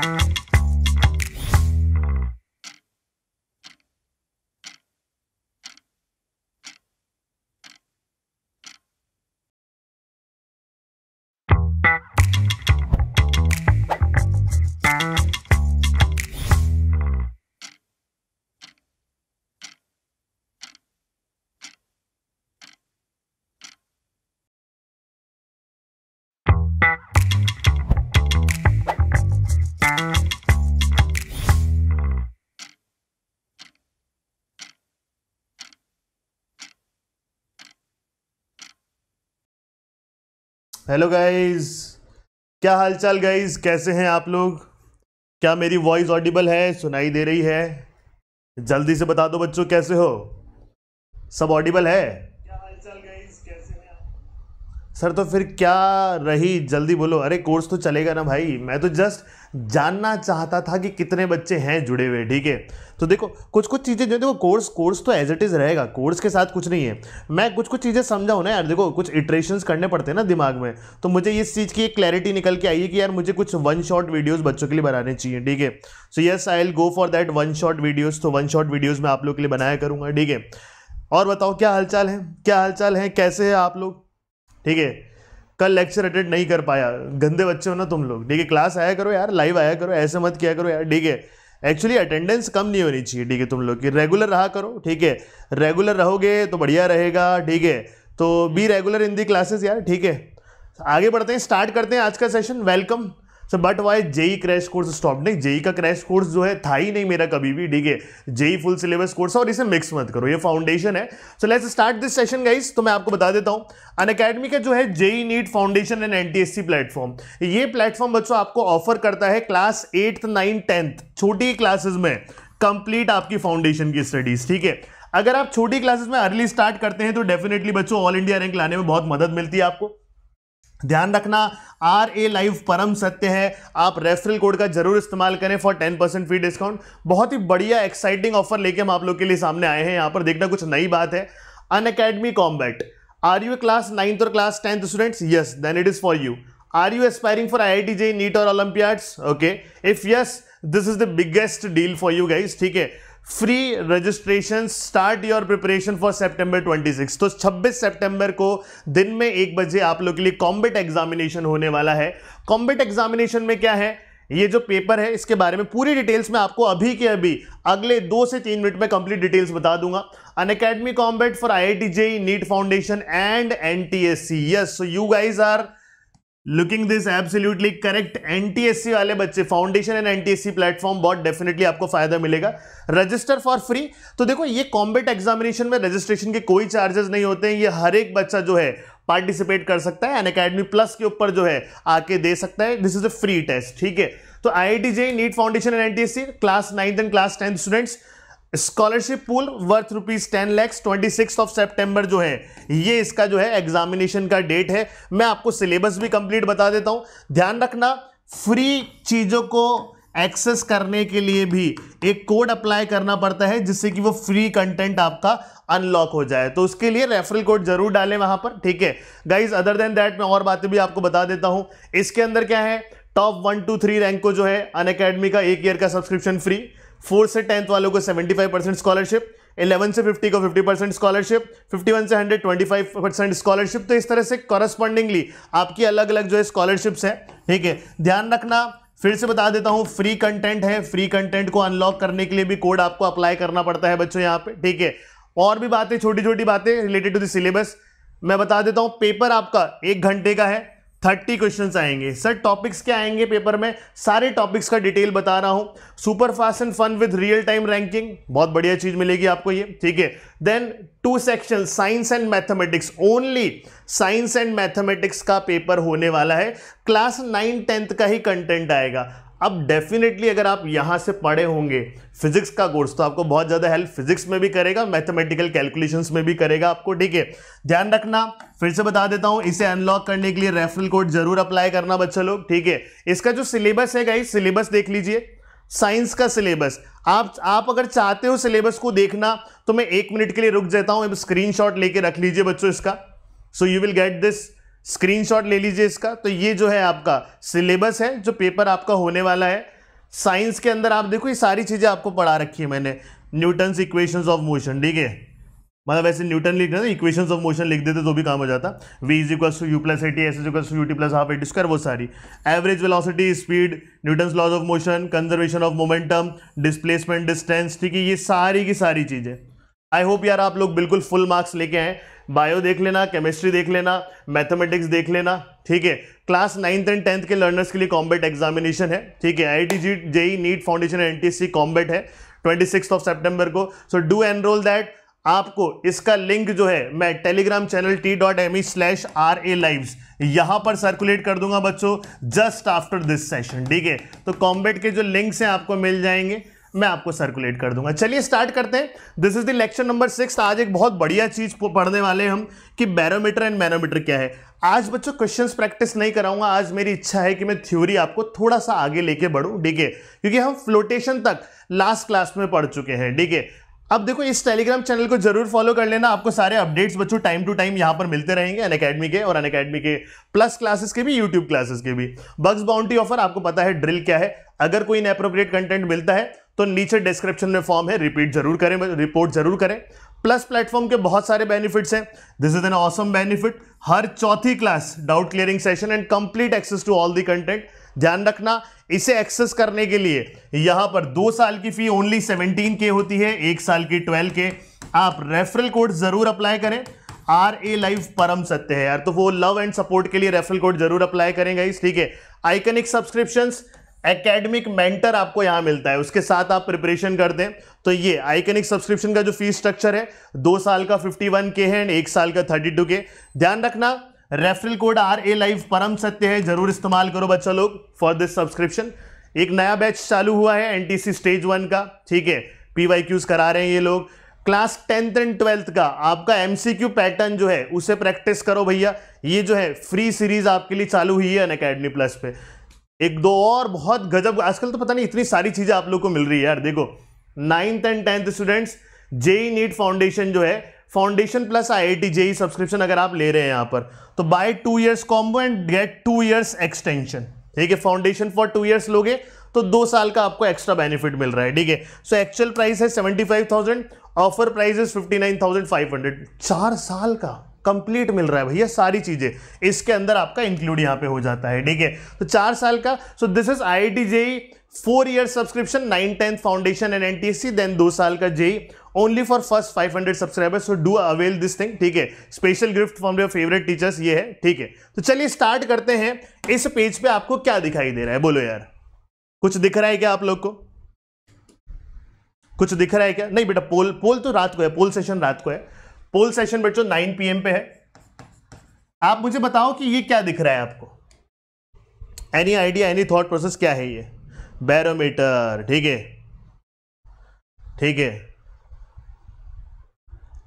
Bye. Hello guys क्या हालचाल guys कैसे हैं आप लोग क्या मेरी वॉइस ऑडिबल है सुनाई दे रही है जल्दी से बता दो बच्चों कैसे हो सब ऑडिबल है सर तो फिर क्या रही जल्दी बोलो अरे कोर्स तो चलेगा ना भाई मैं तो जस्ट जानना चाहता था कि कितने बच्चे हैं जुड़े हुए ठीक है तो देखो कुछ कुछ चीज़ें जो देखो कोर्स कोर्स तो एज इट इज़ रहेगा कोर्स के साथ कुछ नहीं है मैं कुछ कुछ चीज़ें समझाऊँ ना यार देखो कुछ इटरेशंस करने पड़ते हैं ना दिमाग में तो मुझे इस चीज़ की एक क्लैरिटी निकल के आई है कि यार मुझे कुछ वन शॉट वीडियोज़ बच्चों के लिए बनाने चाहिए ठीक है so yes I will go for that one shot videos तो वन शॉट वीडियोज़ मैं आप लोग के लिए बनाया करूँगा ठीक है और बताओ क्या हालचाल है क्या हालचाल है कैसे है आप लोग ठीक है कल लेक्चर अटेंड नहीं कर पाया गंदे बच्चे हो ना तुम लोग ठीक है क्लास आया करो यार लाइव आया करो ऐसे मत किया करो यार ठीक है एक्चुअली अटेंडेंस कम नहीं होनी चाहिए ठीक है तुम लोग की रेगुलर रहा करो ठीक है रेगुलर रहोगे तो बढ़िया रहेगा ठीक है तो be regular in the classes यार ठीक है आगे बढ़ते हैं स्टार्ट करते हैं आज का session welcome so but why JEE crash course stop नहीं जेई e का क्रैश कोर्स जो है था ही नहीं मेरा कभी भी ठीक है जेई फुल सिलेबस कोर्स है और इसे मिक्स मत करो ये फाउंडेशन है so let's start this session guys तो मैं आपको बता देता हूँ अन अकेडमी का जो है JEE NEET foundation and C platform ये प्लेटफॉर्म बच्चों आपको ऑफर करता है क्लास एट्थ नाइन्थ टेंथ छोटी क्लासेस में कंप्लीट आपकी फाउंडेशन की स्टडीज ठीक है अगर आप छोटी क्लासेस में अर्ली स्टार्ट करते हैं तो डेफिनेटली बच्चों ऑल इंडिया रैंक लाने में बहुत मदद मिलती है आपको ध्यान रखना आर ए लाइव परम सत्य है आप रेफरल कोड का जरूर इस्तेमाल करें for ten percent free discount बहुत ही बढ़िया एक्साइटिंग ऑफर लेके हम आप लोग के लिए सामने आए हैं यहाँ पर देखना कुछ नई बात है Unacademy combat are you class ninth और class tenth students yes then it is for you are you aspiring for I I T J NEET और olympiads okay if yes this is the biggest deal for you guys ठीक है free registration start your preparation for September 26 तो 26 सितंबर को दिन में एक बजे आप लोग के लिए कॉम्बेट एग्जामिनेशन होने वाला है कॉम्बेट एग्जामिनेशन में क्या है ये जो पेपर है इसके बारे में पूरी डिटेल्स में आपको अभी के अभी अगले दो से तीन मिनट में कंप्लीट डिटेल्स बता दूंगा Unacademy combat for I I T J NEET foundation and N T S C yes you guys are looking this absolutely correct NTSC वाले बच्चे फाउंडेशन एंड एनटीएससी प्लेटफॉर्म बहुत definitely आपको फायदा मिलेगा register for free तो देखो ये combat examination में रजिस्ट्रेशन के कोई चार्जेस नहीं होते हैं ये हर एक बच्चा जो है पार्टिसिपेट कर सकता है एन अकेडमी प्लस के ऊपर जो है आके दे सकता है this is a free test ठीक है तो I I T J NEET foundation and NTSC class ninth and class tenth students scholarship pool worth rupees ten lakhs twenty six of September जो है ये इसका जो है एग्जामिनेशन का डेट है मैं आपको सिलेबस भी कंप्लीट बता देता हूं ध्यान रखना फ्री चीज़ों को एक्सेस करने के लिए भी एक कोड अप्लाई करना पड़ता है जिससे कि वो फ्री कंटेंट आपका अनलॉक हो जाए तो उसके लिए रेफरल कोड जरूर डालें वहां पर ठीक है गाइज अदर देन दैट मैं और बातें भी आपको बता देता हूं इसके अंदर क्या है top one two three rank को जो है अन अकेडमी का एक ईयर का सब्सक्रिप्शन फ्री फोर्थ से टेंथ वालों को 75 परसेंट स्कॉलरशिप 11 से 50 को 50 परसेंट स्कॉलरशिप 51 से फाइव परसेंट स्कॉलरशिप तो इस तरह से कॉरस्पॉन्डिंगली आपकी अलग अलग जो है स्कॉलरशिप्स है ठीक है ध्यान रखना फिर से बता देता हूँ फ्री कंटेंट है फ्री कंटेंट को अनलॉक करने के लिए भी कोड आपको अप्लाई करना पड़ता है बच्चों यहाँ पे ठीक है और भी बातें छोटी छोटी बातें रिलेटेड टू द सिलेबस मैं बता देता हूँ पेपर आपका एक घंटे का है थर्टी क्वेश्चन आएंगे सर टॉपिक्स क्या आएंगे पेपर में सारे टॉपिक्स का डिटेल बता रहा हूं super fast and fun with real time ranking बहुत बढ़िया चीज मिलेगी आपको ये ठीक है then two section science and mathematics only science and mathematics का पेपर होने वाला है क्लास नाइन टेंथ का ही कंटेंट आएगा अब डेफिनेटली अगर आप यहां से पढ़े होंगे फिजिक्स का कोर्स तो आपको बहुत ज़्यादा हेल्प फिजिक्स में भी करेगा मैथमेटिकल कैलकुलेशंस में भी करेगा आपको ठीक है ध्यान रखना फिर से बता देता हूं इसे अनलॉक करने के लिए रेफरल कोड जरूर अप्लाई करना बच्चा लोग ठीक है इसका जो सिलेबस है गाई सिलेबस देख लीजिए साइंस का सिलेबस आप आप अगर चाहते हो सिलेबस को देखना तो मैं एक मिनट के लिए रुक जाता हूँ शॉट लेके रख लीजिए बच्चों इसका so you will get this screenshot ले लीजिए इसका तो ये जो है आपका सिलेबस है जो पेपर आपका होने वाला है साइंस के अंदर आप देखो ये सारी चीज़ें आपको पढ़ा रखी है मैंने न्यूटन इक्वेशन ऑफ मोशन ठीक है मतलब वैसे न्यूटन लिख देते इक्वेशन ऑफ मोशन लिख देते तो भी काम हो जाता v is equal to u plus at s is to u t plus half at square वो सारी average velocity speed Newton laws of motion conservation of momentum displacement distance ठीक है ये सारी की सारी चीज़ें आई होप यार आप लोग बिल्कुल फुल मार्क्स लेके आए बायो देख लेना केमिस्ट्री देख लेना मैथमेटिक्स देख लेना ठीक है क्लास नाइन्थ एंड टेंथ के लर्नर्स के लिए कॉम्बेट एग्जामिनेशन है ठीक है I T G JEE NEET foundation N T C combat है ट्वेंटी सिक्स ऑफ सेप्टेम्बर को सो डू एनरोल दैट आपको इसका लिंक जो है मैं Telegram channel T dot M E slash R A live यहां पर सर्कुलेट कर दूंगा बच्चों जस्ट आफ्टर दिस सेशन ठीक है तो कॉम्बेट के जो लिंक्स हैं आपको मिल जाएंगे मैं आपको सर्कुलेट कर दूंगा चलिए स्टार्ट करते हैं this is the lecture number six आज एक बहुत बढ़िया चीज पढ़ने वाले हम कि बैरोमीटर एंड मैनोमीटर क्या है आज बच्चों क्वेश्चंस प्रैक्टिस नहीं कराऊंगा आज मेरी इच्छा है कि मैं थ्योरी आपको थोड़ा सा आगे लेके बढ़ू ठीक है क्योंकि हम फ्लोटेशन तक लास्ट क्लास में पढ़ चुके हैं ठीक है अब देखो इस टेलीग्राम चैनल को जरूर फॉलो कर लेना आपको सारे अपडेट्स बच्चों टाइम टू टाइम यहां पर मिलते रहेंगे अन अकेडमी के और अन अकेडमी के प्लस क्लासेस के भी यूट्यूब क्लासेस के भी बग्स बाउंड्री ऑफर आपको पता है ड्रिल क्या है अगर कोई इनअप्रोप्रिएट कंटेंट मिलता है तो नीचे डिस्क्रिप्शन में फॉर्म है रिपीट जरूर करें रिपोर्ट जरूर करें प्लस प्लेटफॉर्म के बहुत सारे बेनिफिट्स हैं this is an awesome benefit हर चौथी class doubt clearing session and complete access to all the content ध्यान रखना इसे एक्सेस करने के लिए यहां पर दो साल की फी ओनली सेवनटीन के होती है एक साल की ट्वेल्व के आप रेफरल कोड जरूर अप्लाई करें आर ए लाइव परम सत्य है यार तो वो लव एंड सपोर्ट के लिए रेफरल कोड जरूर अप्लाई करेंगे ठीक है आइकनिक सब्सक्रिप्शंस एकेडमिक मेंटर आपको यहां मिलता है उसके साथ आप प्रिपरेशन कर दें तो ये आइकनिक सब्सक्रिप्शन का जो फीस स्ट्रक्चर है दो साल का 51 के है एक साल का 32 के ध्यान रखना रेफरल कोड आर ए लाइव परम सत्य है जरूर इस्तेमाल करो बच्चा लोग फॉर दिस सब्सक्रिप्शन एक नया बैच चालू हुआ है एनटीसी स्टेज वन का ठीक है पीवाई क्यूज करा रहे हैं ये लोग क्लास टेंथ एंड ट्वेल्थ का आपका एमसीक्यू पैटर्न जो है उसे प्रैक्टिस करो भैया ये जो है फ्री सीरीज आपके लिए चालू हुई है अन प्लस पे एक दो और बहुत गजब आजकल तो पता नहीं इतनी सारी चीज़ें आप लोग को मिल रही है यार देखो ninth and tenth students JEE NEET foundation जो है foundation plus I I T JEE subscription अगर आप ले रहे हैं यहाँ पर तो buy two years combo and get two years extension ठीक है फाउंडेशन फॉर टू ईयर्स लोगे तो दो साल का आपको एक्स्ट्रा बेनिफिट मिल रहा है ठीक है सो एक्चुअल प्राइस है seventy five thousand offer price is fifty nine thousand five hundred चार साल का कंप्लीट मिल रहा है भैया सारी चीज़ें इसके अंदर आपका इंक्लूड यहां पे हो जाता है ठीक है तो चार साल का so this is I T JEE four year subscription nine tenth foundation and NTSC then दो साल का JEE only for first 500 subscribers so do avail this thing ठीक है special gift from your favourite teachers ये है ठीक है तो चलिए स्टार्ट करते हैं इस पेज पे आपको क्या दिखाई दे रहा है बोलो यार कुछ दिख रहा है क्या आप लोग को कुछ दिख रहा है क्या नहीं बेटा पोल पोल तो रात को है पोल सेशन रात को है पोल सेशन बच्चों नाइन पीएम पे है आप मुझे बताओ कि ये क्या दिख रहा है आपको any idea any thought process क्या है ये बैरोमीटर ठीक है ठीक है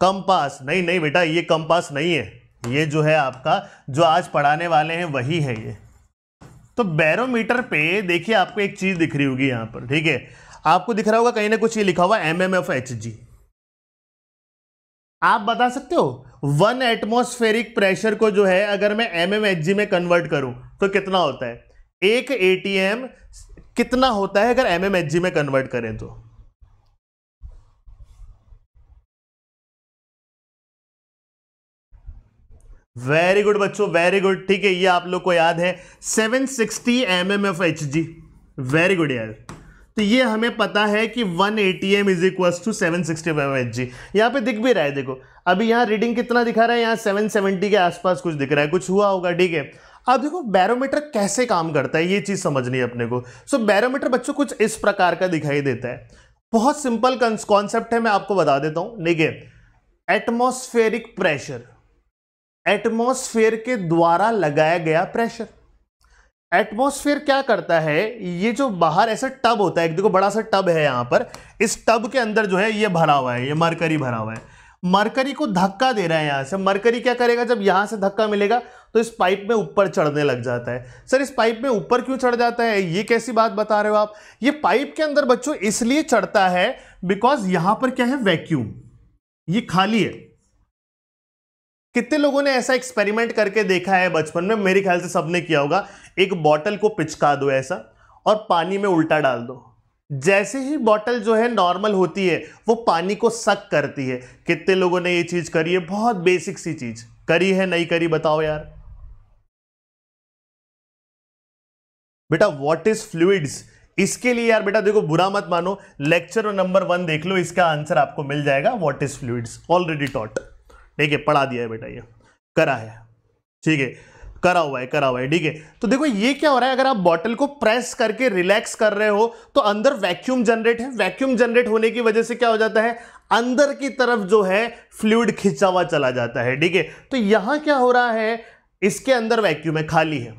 कंपास नहीं नहीं बेटा ये कंपास नहीं है ये जो है आपका जो आज पढ़ाने वाले हैं वही है ये तो बैरोमीटर पे देखिए आपको एक चीज दिख रही होगी यहां पर ठीक है आपको दिख रहा होगा कहीं ना कुछ ये लिखा हुआ M M F H G आप बता सकते हो वन एटमोस्फेरिक प्रेशर को जो है अगर मैं एम में कन्वर्ट करूं तो कितना होता है एक ए टी एम कितना होता है अगर एम में कन्वर्ट करें तो वेरी गुड बच्चों वेरी गुड ठीक है ये आप लोग को याद है 760 sixty M M F H G very good यार तो ये हमें पता है कि one A T M is equal to seven sixty five H G यहाँ पे दिख भी रहा है देखो अभी यहाँ रीडिंग कितना दिखा रहा है यहाँ सेवन सेवेंटी के आसपास कुछ दिख रहा है कुछ हुआ होगा ठीक है अब देखो बैरोमीटर कैसे काम करता है ये चीज़ समझनी है अपने को सो so, बैरोमीटर बच्चों कुछ इस प्रकार का दिखाई देता है बहुत सिंपल कॉन्सेप्ट है मैं आपको बता देता हूं देखिए एटमोस्फेरिक प्रेशर एटमोस्फेयर के द्वारा लगाया गया प्रेशर एटमोसफेयर क्या करता है ये जो बाहर ऐसा टब होता है एक देखो बड़ा सा टब है यहाँ पर इस टब के अंदर जो है ये भरा हुआ है ये मरकरी भरा हुआ है मरकरी को धक्का दे रहा है यहाँ से मरकरी क्या करेगा जब यहाँ से धक्का मिलेगा तो इस पाइप में ऊपर चढ़ने लग जाता है सर इस पाइप में ऊपर क्यों चढ़ जाता है ये कैसी बात बता रहे हो आप ये पाइप के अंदर बच्चों इसलिए चढ़ता है बिकॉज यहाँ पर क्या है वैक्यूम ये खाली है कितने लोगों ने ऐसा एक्सपेरिमेंट करके देखा है बचपन में मेरे ख्याल से सबने किया होगा एक बॉटल को पिचका दो ऐसा और पानी में उल्टा डाल दो जैसे ही बॉटल जो है नॉर्मल होती है वो पानी को सक करती है कितने लोगों ने ये चीज करी है बहुत बेसिक सी चीज करी है नहीं करी बताओ यार बेटा व्हाट इज फ्लूइड्स इसके लिए यार बेटा देखो बुरा मत मानो लेक्चर नंबर वन देख लो इसका आंसर आपको मिल जाएगा what is fluids already taught ठीक है पढ़ा दिया है बेटा ये करा है ठीक है करा हुआ है करा हुआ है ठीक है तो देखो ये क्या हो रहा है अगर आप बॉटल को प्रेस करके रिलैक्स कर रहे हो तो अंदर वैक्यूम जनरेट है वैक्यूम जनरेट होने की वजह से क्या हो जाता है अंदर की तरफ जो है फ्लूड खिंचा हुआ चला जाता है ठीक है तो यहां क्या हो रहा है इसके अंदर वैक्यूम है खाली है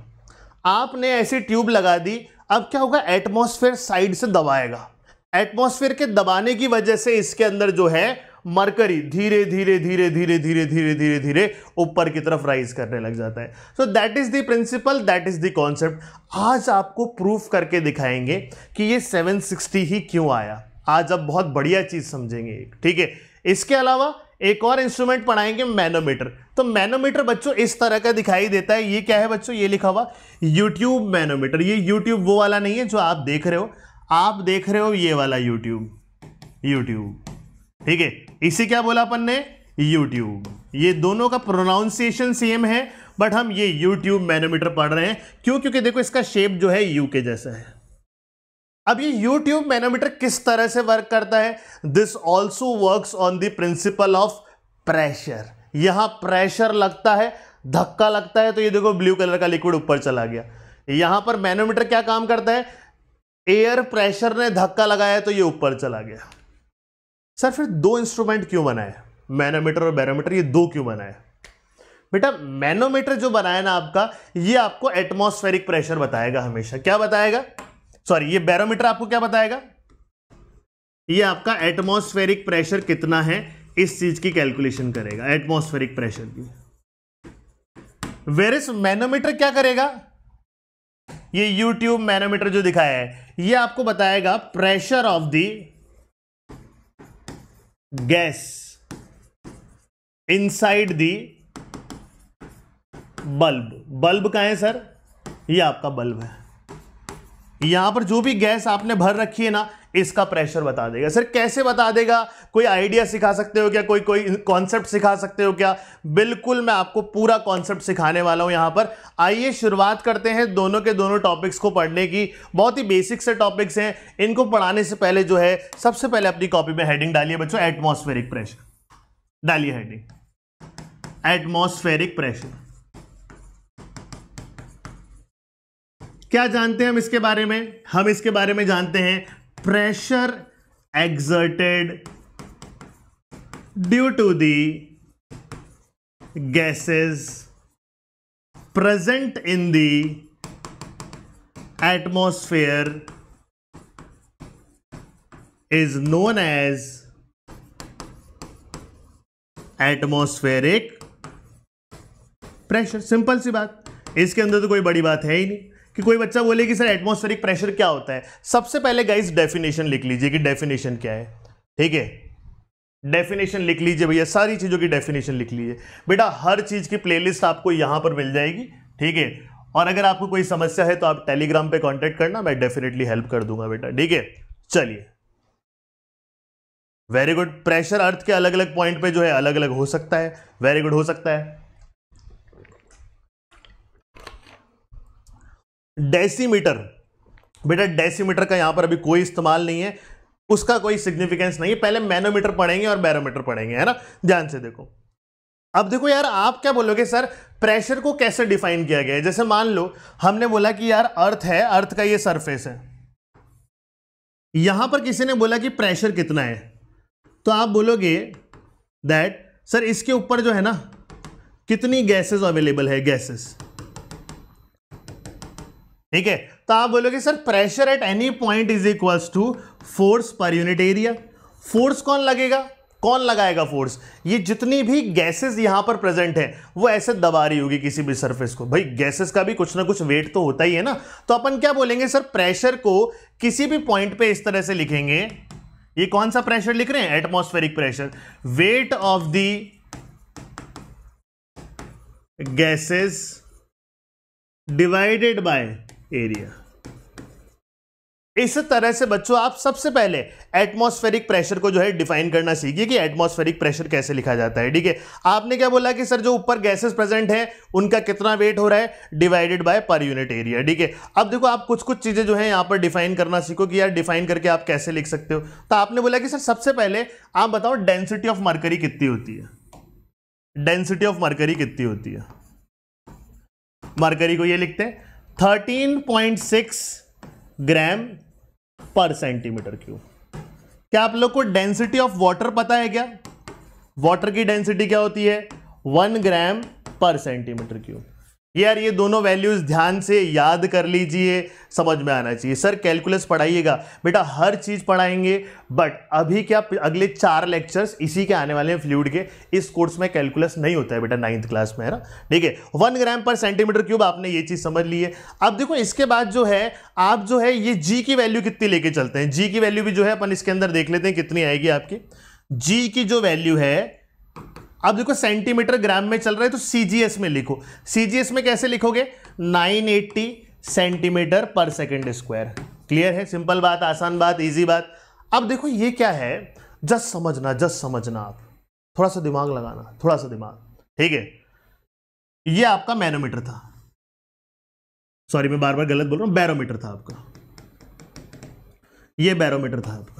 आपने ऐसी ट्यूब लगा दी अब क्या होगा एटमोसफेयर साइड से दबाएगा एटमोसफेयर के दबाने की वजह से इसके अंदर जो है मरकरी धीरे धीरे धीरे धीरे धीरे धीरे धीरे धीरे ऊपर की तरफ राइज करने लग जाता है so that is the principle that is the concept आज आपको प्रूफ करके दिखाएंगे कि ये 760 ही क्यों आया आज आप बहुत बढ़िया चीज समझेंगे ठीक है इसके अलावा एक और इंस्ट्रूमेंट पढ़ाएंगे मैनोमीटर तो मैनोमीटर बच्चों इस तरह का दिखाई देता है ये क्या है बच्चों ये लिखा हुआ यूट्यूब मैनोमीटर ये यूट्यूब वो वाला नहीं है जो आप देख रहे हो आप देख रहे हो ये वाला यूट्यूब यूट्यूब ठीक है इसे क्या बोला अपन ने यूट्यूब ये दोनों का प्रोनाउंसिएशन सेम है बट हम ये यूट्यूब मैनोमीटर पढ़ रहे हैं क्यों क्योंकि देखो इसका शेप जो है यू के जैसा है अब ये यूट्यूब मैनोमीटर किस तरह से वर्क करता है this also work on the principle of pressure यहां प्रेशर लगता है धक्का लगता है तो ये देखो ब्लू कलर का लिक्विड ऊपर चला गया यहां पर मैनोमीटर क्या काम करता है एयर प्रेशर ने धक्का लगाया तो ये ऊपर चला गया सर फिर दो इंस्ट्रूमेंट क्यों बनाए मैनोमीटर और बैरोमीटर ये दो क्यों बनाए बेटा मैनोमीटर जो बनाया ना आपका ये आपको एटमोस्फेरिक प्रेशर बताएगा हमेशा क्या बताएगा सॉरी ये बैरोमीटर आपको क्या बताएगा ये आपका एटमोस्फेरिक प्रेशर कितना है इस चीज की कैलकुलेशन करेगा एटमोस्फेरिक प्रेशर की वेरिस मैनोमीटर क्या करेगा ये यूट्यूब मैनोमीटर जो दिखाया है ये आपको बताएगा pressure of the gas inside the bulb bulb का है सर ये आपका बल्ब है यहां पर जो भी गैस आपने भर रखी है ना इसका प्रेशर बता देगा सर कैसे बता देगा कोई आइडिया सिखा सकते हो क्या कोई कोई कॉन्सेप्ट सिखा सकते हो क्या बिल्कुल मैं आपको पूरा कॉन्सेप्ट सिखाने वाला हूं यहां पर आइए शुरुआत करते हैं दोनों के दोनों टॉपिक्स को पढ़ने की बहुत ही बेसिक से टॉपिक्स हैं इनको पढ़ाने से पहले जो है सबसे पहले अपनी कॉपी में हेडिंग डालिए बच्चों एटमोस्फेरिक प्रेशर डालिए हेडिंग एटमोस्फेरिक प्रेशर क्या जानते हैं हम इसके बारे में हम इसके बारे में जानते हैं pressure exerted due to the gases present in the atmosphere is known as atmospheric pressure simple सी बात इसके अंदर तो कोई बड़ी बात है ही नहीं कि कोई बच्चा बोले कि सर एटमोस्फेरिक प्रेशर क्या होता है सबसे पहले गाइस डेफिनेशन लिख लीजिए कि डेफिनेशन क्या है ठीक है डेफिनेशन लिख लीजिए भैया सारी चीज़ों की डेफिनेशन लिख लीजिए बेटा हर चीज़ की प्लेलिस्ट आपको यहां पर मिल जाएगी ठीक है और अगर आपको कोई समस्या है तो आप टेलीग्राम पे कांटेक्ट करना मैं डेफिनेटली हेल्प कर दूंगा बेटा ठीक है चलिए वेरी गुड प्रेशर अर्थ के अलग अलग पॉइंट पे जो है अलग अलग हो सकता है वेरी गुड हो सकता है डेसीमीटर बेटा डेसीमीटर का यहां पर अभी कोई इस्तेमाल नहीं है उसका कोई सिग्निफिकेंस नहीं है पहले मैनोमीटर पढ़ेंगे और बैरोमीटर पढ़ेंगे है ना ध्यान से देखो अब देखो यार आप क्या बोलोगे सर प्रेशर को कैसे डिफाइन किया गया है जैसे मान लो हमने बोला कि यार अर्थ है अर्थ का ये सरफेस है यहां पर किसी ने बोला कि प्रेशर कितना है तो आप बोलोगे दैट सर इसके ऊपर जो है ना कितनी गैसेस अवेलेबल है गैसेस ठीक है तो आप बोलोगे sir pressure at any point is equals to force पर यूनिट एरिया फोर्स कौन लगेगा कौन लगाएगा फोर्स ये जितनी भी गैसेस यहां पर प्रेजेंट है वो ऐसे दबा रही होगी किसी भी सरफेस को भाई गैसेस का भी कुछ ना कुछ वेट तो होता ही है ना तो अपन क्या बोलेंगे सर प्रेशर को किसी भी पॉइंट पे इस तरह से लिखेंगे ये कौन सा प्रेशर लिख रहे हैं atmospheric pressure weight of the gases divided by area इस तरह से बच्चों आप सबसे पहले एटमॉस्फेरिक प्रेशर को जो है डिफाइन करना सीखिए कि एटमॉस्फेरिक प्रेशर कैसे लिखा जाता है ठीक है आपने क्या बोला कि सर जो ऊपर गैसेस प्रेजेंट हैं उनका कितना वेट हो रहा है divided by per unit area ठीक है अब देखो आप कुछ कुछ चीज़ें जो है यहां पर डिफाइन करना सीखो कि यार डिफाइन करके आप कैसे लिख सकते हो तो आपने बोला कि सर सबसे पहले आप बताओ डेंसिटी ऑफ मरकरी कितनी होती है डेंसिटी ऑफ मरकरी कितनी होती है मरकरी को यह लिखते हैं 13.6 ग्राम पर सेंटीमीटर क्यूब क्या आप लोग को डेंसिटी ऑफ वाटर पता है क्या वाटर की डेंसिटी क्या होती है वन ग्राम पर सेंटीमीटर क्यूब यार ये दोनों वैल्यूज़ ध्यान से याद कर लीजिए समझ में आना चाहिए सर कैलकुलस पढ़ाइएगा बेटा हर चीज़ पढ़ाएंगे बट अभी क्या अगले चार लेक्चर्स इसी के आने वाले हैं फ्लूड के इस कोर्स में कैलकुलस नहीं होता है बेटा नाइन्थ क्लास में है ना ठीक है वन ग्राम पर सेंटीमीटर क्यूब आपने ये चीज़ समझ ली है अब देखो इसके बाद जो है आप जो है ये जी की वैल्यू कितनी लेके चलते हैं जी की वैल्यू भी जो है अपन इसके अंदर देख लेते हैं कितनी आएगी आपकी जी की जो वैल्यू है अब देखो सेंटीमीटर ग्राम में चल रहा है तो सीजीएस में लिखो सीजीएस में कैसे लिखोगे 980 centimetre per second square clear है सिंपल बात आसान बात इजी बात अब देखो ये क्या है जस्ट समझना जस्ट समझना आप थोड़ा सा दिमाग लगाना थोड़ा सा दिमाग ठीक है ये आपका मैनोमीटर था सॉरी मैं बार बार गलत बोल रहा हूं बैरोमीटर था आपका ये बैरोमीटर था आपका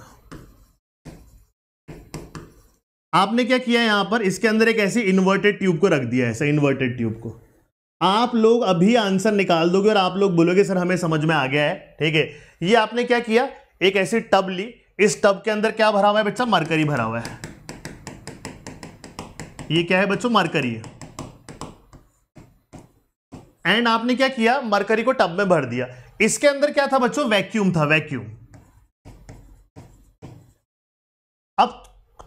आपने क्या किया यहां पर इसके अंदर एक ऐसी इन्वर्टेड ट्यूब को रख दिया ऐसा इन्वर्टेड ट्यूब को आप लोग अभी आंसर निकाल दोगे और आप लोग बोलोगे सर हमें समझ में आ गया है ठीक है ये आपने क्या किया एक ऐसी टब ली इस टब के अंदर क्या भरा हुआ है बच्चा मरकरी भरा हुआ है ये क्या है बच्चों मरकरी है एंड आपने क्या किया मरकरी को टब में भर दिया इसके अंदर क्या था बच्चों वैक्यूम था वैक्यूम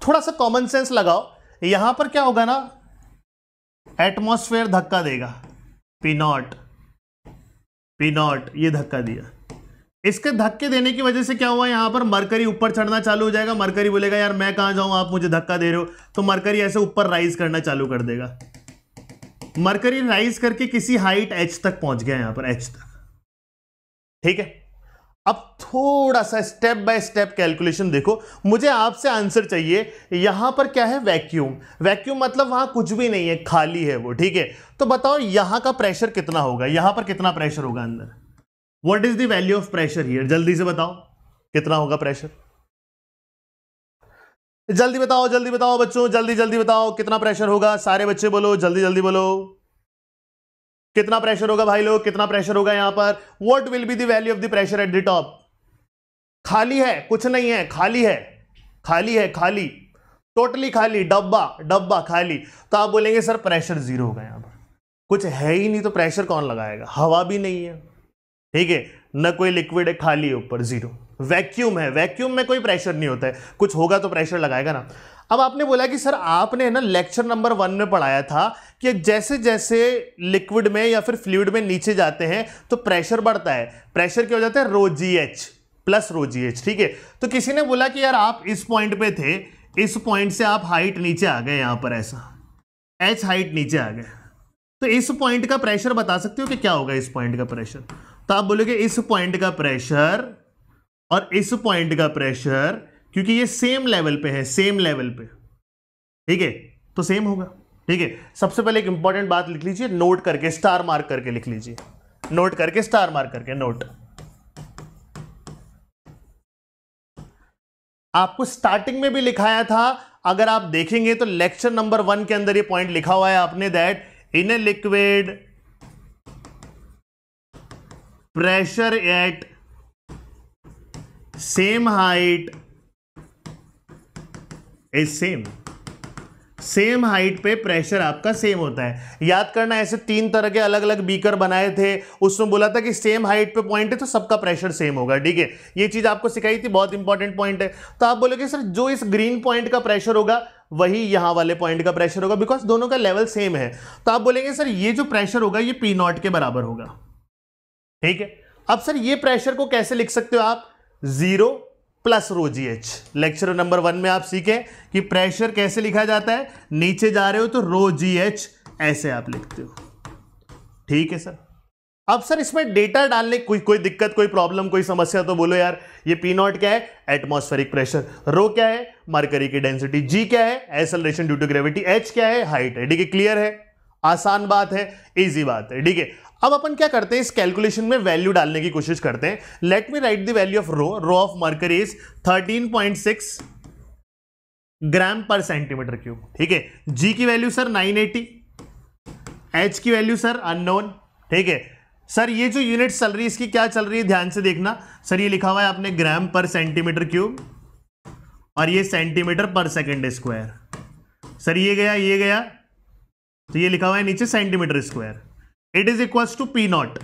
थोड़ा सा कॉमन सेंस लगाओ यहां पर क्या होगा ना एटमॉस्फेयर धक्का देगा पी नॉट पी नॉट ये धक्का दिया इसके धक्के देने की वजह से क्या हुआ यहां पर मरकरी ऊपर चढ़ना चालू हो जाएगा मरकरी बोलेगा यार मैं कहां जाऊं आप मुझे धक्का दे रहे हो तो मरकरी ऐसे ऊपर राइज करना चालू कर देगा मरकरी राइज करके किसी हाइट एच तक पहुंच गया यहां पर एच तक ठीक है अब थोड़ा सा स्टेप बाय स्टेप कैलकुलेशन देखो मुझे आपसे आंसर चाहिए यहां पर क्या है वैक्यूम वैक्यूम मतलब वहां कुछ भी नहीं है खाली है वो ठीक है तो बताओ यहां का प्रेशर कितना होगा यहां पर कितना प्रेशर होगा अंदर what is the value of pressure here जल्दी से बताओ कितना होगा प्रेशर जल्दी बताओ जल्दी बताओ बच्चों जल्दी जल्दी बताओ कितना प्रेशर होगा सारे बच्चे बोलो जल्दी जल्दी बोलो कितना प्रेशर होगा भाई लोग कितना प्रेशर होगा यहां पर what will be the value of the pressure at the top खाली है कुछ नहीं है खाली है खाली है खाली टोटली खाली डब्बा डब्बा खाली तो आप बोलेंगे सर प्रेशर जीरो होगा यहां पर कुछ है ही नहीं तो प्रेशर कौन लगाएगा हवा भी नहीं है ठीक है न कोई लिक्विड है खाली ऊपर जीरो वैक्यूम है वैक्यूम में कोई प्रेशर नहीं होता है कुछ होगा तो प्रेशर लगाएगा ना अब आपने बोला कि सर आपने ना लेक्चर नंबर वन में पढ़ाया था कि जैसे जैसे लिक्विड में या फिर फ्लूड में नीचे जाते हैं तो प्रेशर बढ़ता है प्रेशर क्या हो जाता है रोजी एच प्लस रोजी एच ठीक है तो किसी ने बोला कि यार आप इस पॉइंट पे थे इस पॉइंट से आप हाइट नीचे आ गए यहां पर ऐसा एच हाइट नीचे आ गए तो इस पॉइंट का प्रेशर बता सकते हो कि क्या होगा इस पॉइंट का प्रेशर तो आप बोलोगे इस पॉइंट का प्रेशर और इस पॉइंट का प्रेशर क्योंकि ये सेम लेवल पे है सेम लेवल पे ठीक है तो सेम होगा ठीक है सबसे पहले एक इंपॉर्टेंट बात लिख लीजिए नोट करके स्टार मार्क करके लिख लीजिए नोट करके स्टार मार्क करके नोट आपको स्टार्टिंग में भी लिखाया था अगर आप देखेंगे तो लेक्चर नंबर वन के अंदर ये पॉइंट लिखा हुआ है आपने that in a liquid pressure at same height is same same height पे प्रेशर आपका सेम होता है याद करना ऐसे तीन तरह के अलग अलग बीकर बनाए थे उसमें बोला था कि सेम हाइट पे पॉइंट है तो सबका प्रेशर सेम होगा ठीक है ये चीज़ आपको सिखाई थी बहुत इंपॉर्टेंट पॉइंट है तो आप बोलोगे सर जो इस ग्रीन पॉइंट का प्रेशर होगा वही यहां वाले पॉइंट का प्रेशर होगा बिकॉज दोनों का लेवल सेम है तो आप बोलेंगे सर ये जो प्रेशर होगा ये पी नॉट के बराबर होगा ठीक है अब सर ये प्रेशर को कैसे लिख सकते हो आप zero plus rho g h lecture number one में आप सीखें कि प्रेशर कैसे लिखा जाता है नीचे जा रहे हो तो रो जी एच ऐसे आप लिखते हो ठीक है सर अब सर इसमें डेटा डालने कोई कोई दिक्कत कोई प्रॉब्लम कोई समस्या तो बोलो यार ये पी नॉट क्या है एटमॉस्फेरिक प्रेशर रो क्या है मरकरी की डेंसिटी जी क्या है acceleration due to gravity h क्या है हाइट है ठीक है क्लियर है आसान बात है इजी बात है ठीक है अब अपन क्या करते हैं इस कैलकुलेशन में वैल्यू डालने की कोशिश करते हैं let me right the value of row row of मर्कर is six gram पर सेंटीमीटर क्यूब ठीक है जी की वैल्यू सर 980 एच की वैल्यू सर अननोन ठीक है सर ये जो यूनिट चल रही है इसकी क्या चल रही है ध्यान से देखना सर ये लिखा हुआ है आपने ग्राम पर सेंटीमीटर क्यूब और ये centimetre per second square sir ये गया ये गया तो ये लिखा हुआ है नीचे centimetre square it is equals to P naught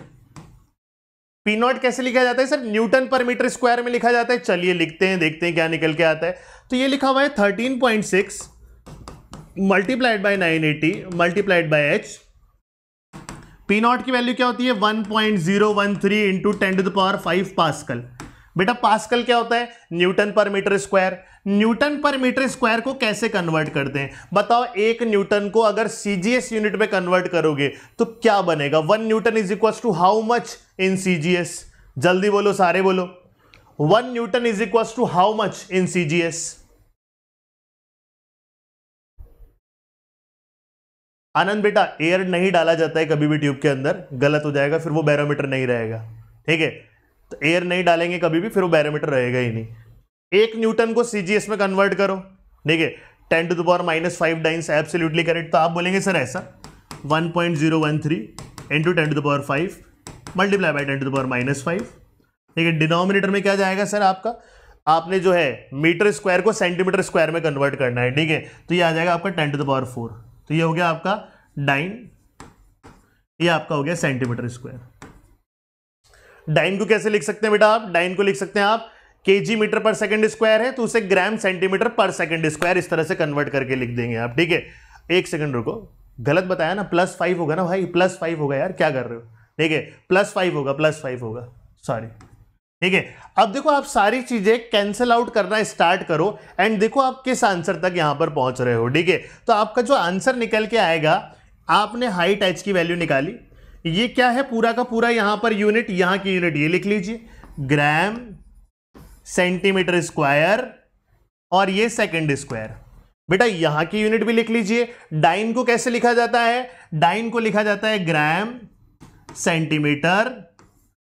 P naught कैसे लिखा जाता है sir newton per metre square में लिखा जाता है चलिए लिखते हैं देखते हैं क्या निकल के आता है तो ये लिखा हुआ है thirteen point six multiplied by nine eighty multiplied by h P naught की वैल्यू क्या होती है one point zero one three into ten to the power five pascal बेटा पास्कल क्या होता है newton per metre square newton per metre square को कैसे कन्वर्ट करते हैं बताओ एक न्यूटन को अगर सीजीएस यूनिट में कन्वर्ट करोगे तो क्या बनेगा one newton is equal to how much in CGS जल्दी बोलो सारे बोलो one newton is equal to how much in CGS Anand बेटा एयर नहीं डाला जाता है कभी भी ट्यूब के अंदर गलत हो जाएगा फिर वो बैरोमीटर नहीं रहेगा ठीक है तो एयर नहीं डालेंगे कभी भी फिर वो बैरोमीटर रहेगा ही नहीं एक न्यूटन को सीजीएस में कन्वर्ट करो ठीक है ten to the minus five dynes absolutely correct तो आप बोलेंगे सर ऐसा one point zero one three into ten to the five multiply by ten to the minus five ठीक है डिनोमिनेटर में क्या जाएगा सर आपका आपने जो है मीटर स्क्वायर को सेंटीमीटर स्क्वायर में कन्वर्ट करना है ठीक है तो ये आ जाएगा आपका टेन टू दावर फोर तो ये हो गया आपका डाइन ये आपका हो गया सेंटीमीटर स्क्वायर डाइन को कैसे लिख सकते हैं बेटा आप डाइन को लिख सकते हैं आप KG metre per second square है तो उसे gram centimetre per second square इस तरह से कन्वर्ट करके लिख देंगे आप ठीक है एक सेकंड रुको गलत बताया ना प्लस फाइव होगा ना भाई प्लस फाइव होगा यार क्या कर रहे हो ठीक है प्लस फाइव होगा प्लस फाइव होगा सॉरी ठीक है अब देखो आप सारी चीजें कैंसिल आउट करना स्टार्ट करो एंड देखो आप किस आंसर तक यहां पर पहुंच रहे हो ठीक है तो आपका जो आंसर निकल के आएगा आपने हाइट एच की वैल्यू निकाली ये क्या है पूरा का पूरा यहां पर यूनिट यहां की यूनिट ये लिख लीजिए ग्राम सेंटीमीटर स्क्वायर और ये सेकंड स्क्वायर बेटा यहां की यूनिट भी लिख लीजिए डाइन को कैसे लिखा जाता है डाइन को लिखा जाता है gram centimetre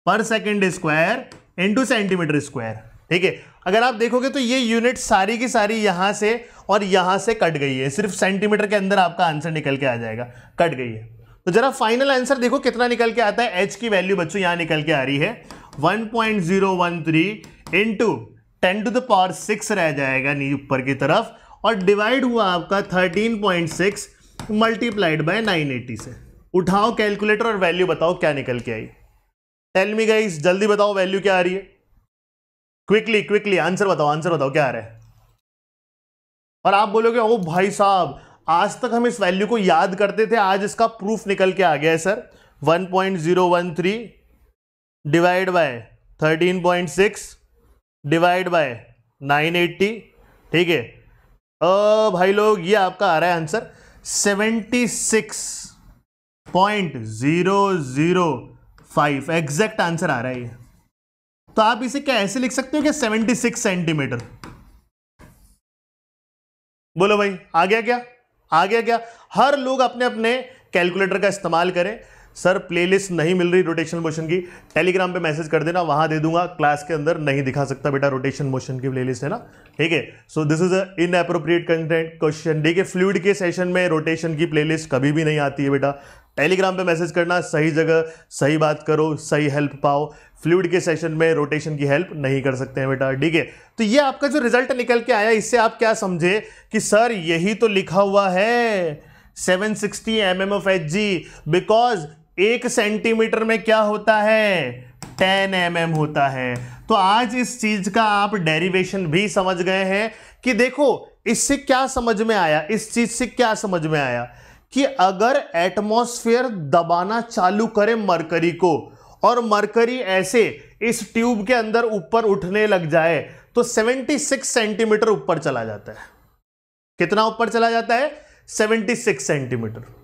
per second square into centimetre square ठीक है अगर आप देखोगे तो ये यूनिट सारी की सारी यहां से और यहां से कट गई है सिर्फ सेंटीमीटर के अंदर आपका आंसर निकल के आ जाएगा कट गई है तो जरा फाइनल आंसर देखो कितना निकल के आता है एच की वैल्यू बच्चों यहां निकल के आ रही है 1.013 into ten to the power six रह जाएगा नीचे ऊपर की तरफ और डिवाइड हुआ आपका thirteen point six multiplied by nine eighty से उठाओ कैलकुलेटर और वैल्यू बताओ क्या निकल के आई टेल मी गाइस जल्दी बताओ वैल्यू क्या आ रही है क्विकली क्विकली आंसर बताओ आंसर बताओ क्या आ रहा है और आप बोलोगे ओ भाई साहब आज तक हम इस वैल्यू को याद करते थे आज इसका प्रूफ निकल के आ गया है sir three divide by six divide by 980 ठीक है अ भाई लोग ये आपका आ रहा है आंसर 76.005 एग्जैक्ट आंसर आ रहा है ये तो आप इसे क्या ऐसे लिख सकते हो क्या 76 सेंटीमीटर बोलो भाई आ गया क्या आ गया क्या हर लोग अपने अपने कैलकुलेटर का इस्तेमाल करें सर प्लेलिस्ट नहीं मिल रही रोटेशन मोशन की टेलीग्राम पे मैसेज कर देना वहां दे दूंगा क्लास के अंदर नहीं दिखा सकता बेटा रोटेशन मोशन की प्लेलिस्ट है ना ठीक है so this is inappropriate content question ठीक है फ्लूड के सेशन में रोटेशन की प्लेलिस्ट कभी भी नहीं आती है बेटा टेलीग्राम पे मैसेज करना सही जगह सही बात करो सही हेल्प पाओ फ्लूड के सेशन में रोटेशन की हेल्प नहीं कर सकते हैं बेटा ठीक है तो ये आपका जो रिजल्ट निकल के आया इससे आप क्या समझे कि सर यही तो लिखा हुआ है 760 ऑफ एच जी बिकॉज एक सेंटीमीटर में क्या होता है टेन एम mm होता है तो आज इस चीज का आप डेरिवेशन भी समझ गए हैं कि देखो इससे क्या समझ में आया इस चीज से क्या समझ में आया कि अगर एटमॉस्फेयर दबाना चालू करे मरकरी को और मरकरी ऐसे इस ट्यूब के अंदर ऊपर उठने लग जाए तो 76 सेंटीमीटर ऊपर चला जाता है कितना ऊपर चला जाता है 76 centimetre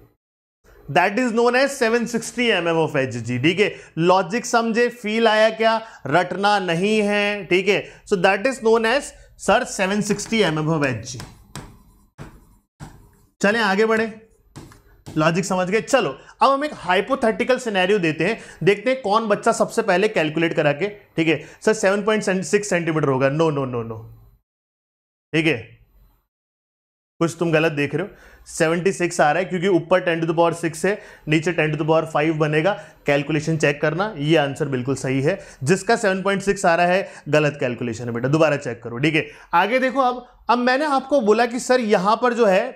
that is known as 760 sixty M m of h g ठीक है लॉजिक समझे फील आया क्या रटना नहीं है ठीक है so that is known as sir 760 sixty M m of h g चले आगे बढ़े लॉजिक समझ गए चलो अब हम एक हाइपोथेटिकल सिनेरियो देते हैं देखते हैं कौन बच्चा सबसे पहले कैलकुलेट करा के ठीक है सर 7.6 सेंटीमीटर होगा नो नो नो नो ठीक है कुछ तुम गलत देख रहे हो 76 आ रहा है क्योंकि ऊपर ten to the power six है नीचे ten to the power five बनेगा कैलकुलेशन चेक करना ये आंसर बिल्कुल सही है जिसका 7.6 आ रहा है गलत कैलकुलेशन है बेटा दोबारा चेक करो ठीक है आगे देखो अब अब मैंने आपको बोला कि सर यहाँ पर जो है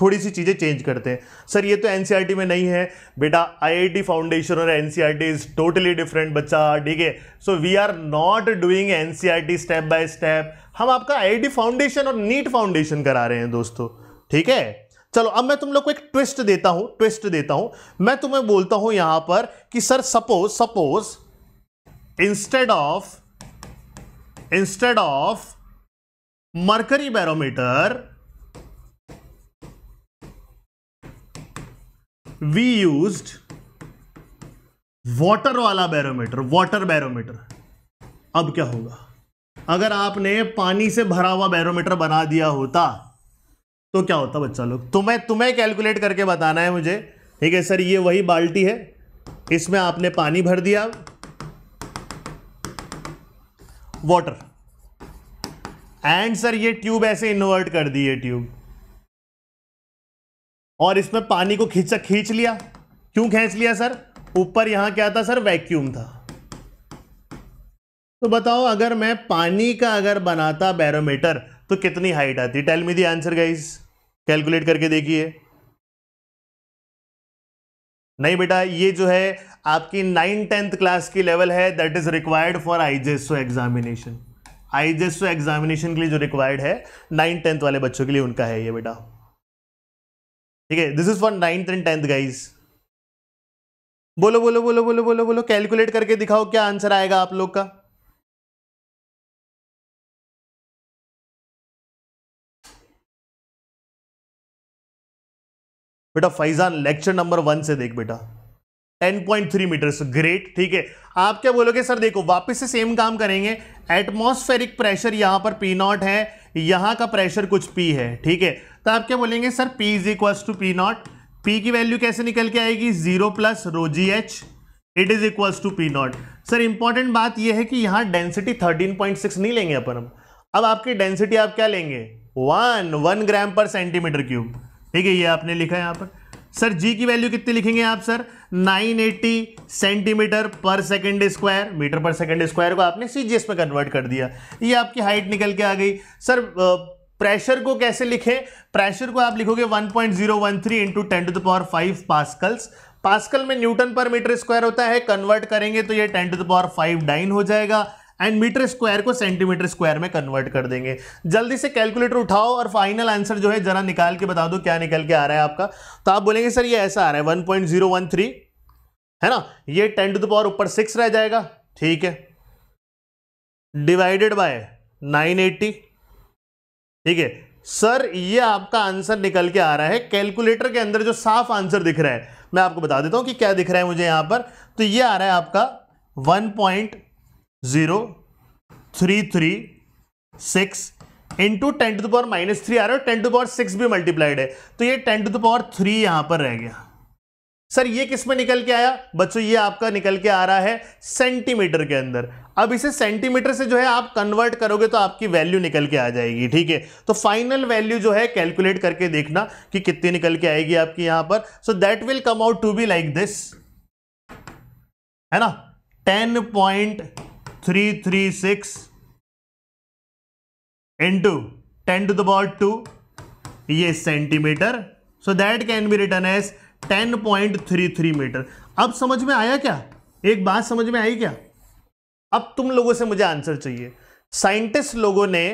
थोड़ी सी चीज़ें चेंज करते हैं सर ये तो एन e में नहीं है बेटा आई फाउंडेशन और एन इज टोटली डिफरेंट बच्चा ठीक है so we are not doing N step by step हम आपका आई फाउंडेशन और नीट फाउंडेशन करा रहे हैं दोस्तों ठीक है चलो अब मैं तुम लोग को एक ट्विस्ट देता हूं ट्विस्ट देता हूं मैं तुम्हें बोलता हूं यहां पर कि sir suppose suppose instead of instead of mercury barometer we used water वाला बैरोमीटर वाटर बैरोमीटर अब क्या होगा अगर आपने पानी से भरा हुआ बैरोमीटर बना दिया होता तो क्या होता बच्चा लोग तुम्हें तुम्हें कैलकुलेट करके बताना है मुझे ठीक है सर ये वही बाल्टी है इसमें आपने पानी भर दिया वाटर एंड सर ये ट्यूब ऐसे इन्वर्ट कर दी है ट्यूब और इसमें पानी को खींचा खींच लिया क्यों खींच लिया सर ऊपर यहां क्या था सर वैक्यूम था तो बताओ अगर मैं पानी का अगर बनाता बैरोमीटर तो कितनी हाइट आती है tell me the answer guys calculate करके देखिए नहीं बेटा ये जो है आपकी नाइन टेंथ क्लास की लेवल है that is required for IJSO examination IJSO examination के लिए जो रिक्वायर्ड है नाइन टेंथ वाले बच्चों के लिए उनका है ये बेटा ठीक है this is for ninth and tenth guys बोलो बोलो बोलो बोलो बोलो बोलो कैलकुलेट करके दिखाओ क्या आंसर आएगा आप लोग का बेटा फैजान लेक्चर नंबर वन से देख बेटा 10.3 मीटर ग्रेट ठीक है आप क्या बोलोगे सर देखो वापस से सेम काम करेंगे एटमॉस्फेरिक प्रेशर यहां पर पी नॉट है यहां का प्रेशर कुछ पी है ठीक है तो आप क्या बोलेंगे sir P is equal to P naught P की वैल्यू कैसे निकल के आएगी zero plus rho g h it is equal to P naught sir important बात यह है कि यहाँ डेंसिटी 13.6 नहीं लेंगे अपन हम अब आपकी डेंसिटी आप क्या लेंगे वन वन ग्राम पर सेंटीमीटर क्यूब ठीक है ये आपने लिखा है पर सर जी की वैल्यू कितनी लिखेंगे आप sir 980 centimetre per second square metre per second square को आपने सीजीएस में कन्वर्ट कर दिया ये आपकी हाइट निकल के आ गई सर प्रेशर को कैसे लिखे प्रेशर को आप लिखोगे 1.013 zero one three into ten to the power five pascals pascal में न्यूटन पर मीटर स्क्वायर होता है कन्वर्ट करेंगे तो ये ten to the power five dyne हो जाएगा एंड मीटर स्क्वायर को सेंटीमीटर स्क्वायर में कन्वर्ट कर देंगे जल्दी से कैलकुलेटर उठाओ और फाइनल आंसर जो है जरा निकाल के बता दो क्या निकल के आ रहा है आपका तो आप बोलेंगे सर ये ऐसा आ रहा है 1.013 है ना ये 10 टू द पावर ऊपर सिक्स रह जाएगा ठीक है डिवाइडेड बाय नाइन ठीक है सर ये आपका आंसर निकल के आ रहा है कैलकुलेटर के अंदर जो साफ आंसर दिख रहा है मैं आपको बता देता हूँ कि क्या दिख रहा है मुझे यहाँ पर तो ये आ रहा है आपका one point zero three three six into ten to the power minus three आ रहा है टेन टू पावर सिक्स भी मल्टीप्लाइड है तो ये ten to the power three यहां पर रह गया सर ये किस में निकल के आया बच्चों ये आपका निकल के आ रहा है सेंटीमीटर के अंदर अब इसे सेंटीमीटर से जो है आप कन्वर्ट करोगे तो आपकी वैल्यू निकल के आ जाएगी ठीक है तो फाइनल वैल्यू जो है कैलकुलेट करके देखना कि कितनी निकल के आएगी आपकी यहां पर so that will come out to be like this है ना ten point three three six into ten to the power two ये centimetre so that can be written as ten point three three metre अब समझ में आया क्या एक बात समझ में आई क्या अब तुम लोगों से मुझे आंसर चाहिए साइंटिस्ट लोगों ने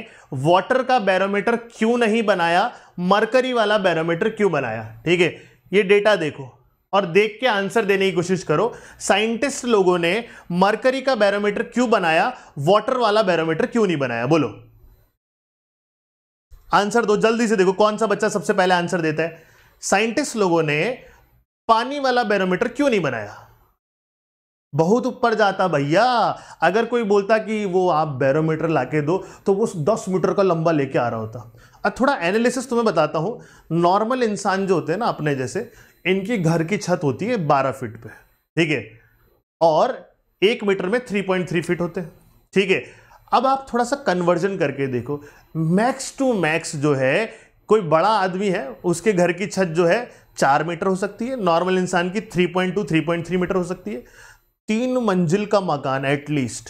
वाटर का बैरोमीटर क्यों नहीं बनाया मरकरी वाला बैरोमीटर क्यों बनाया ठीक है ये डेटा देखो और देख के आंसर देने की कोशिश करो साइंटिस्ट लोगों ने मरकरी का बैरोमीटर क्यों बनाया वाटर वाला बैरोमीटर क्यों नहीं बनाया बोलो आंसर दो जल्दी से देखो कौन सा बच्चा सबसे पहले आंसर देता है साइंटिस्ट लोगों ने पानी वाला बैरोमीटर क्यों नहीं बनाया बहुत ऊपर जाता भैया अगर कोई बोलता कि वो आप बैरोमीटर लाके दो तो वो दस मीटर का लंबा लेके आ रहा होता अब थोड़ा एनालिसिस तुम्हें बताता हूँ नॉर्मल इंसान जो होते हैं ना अपने जैसे इनकी घर की छत होती है बारह फीट पे ठीक है और एक मीटर में थ्री पॉइंट थ्री फीट होते हैं ठीक है अब आप थोड़ा सा कन्वर्जन करके देखो मैक्स टू मैक्स जो है कोई बड़ा आदमी है उसके घर की छत जो है चार मीटर हो सकती है नॉर्मल इंसान की three point two three point three metre हो सकती है तीन मंजिल का मकान एटलीस्ट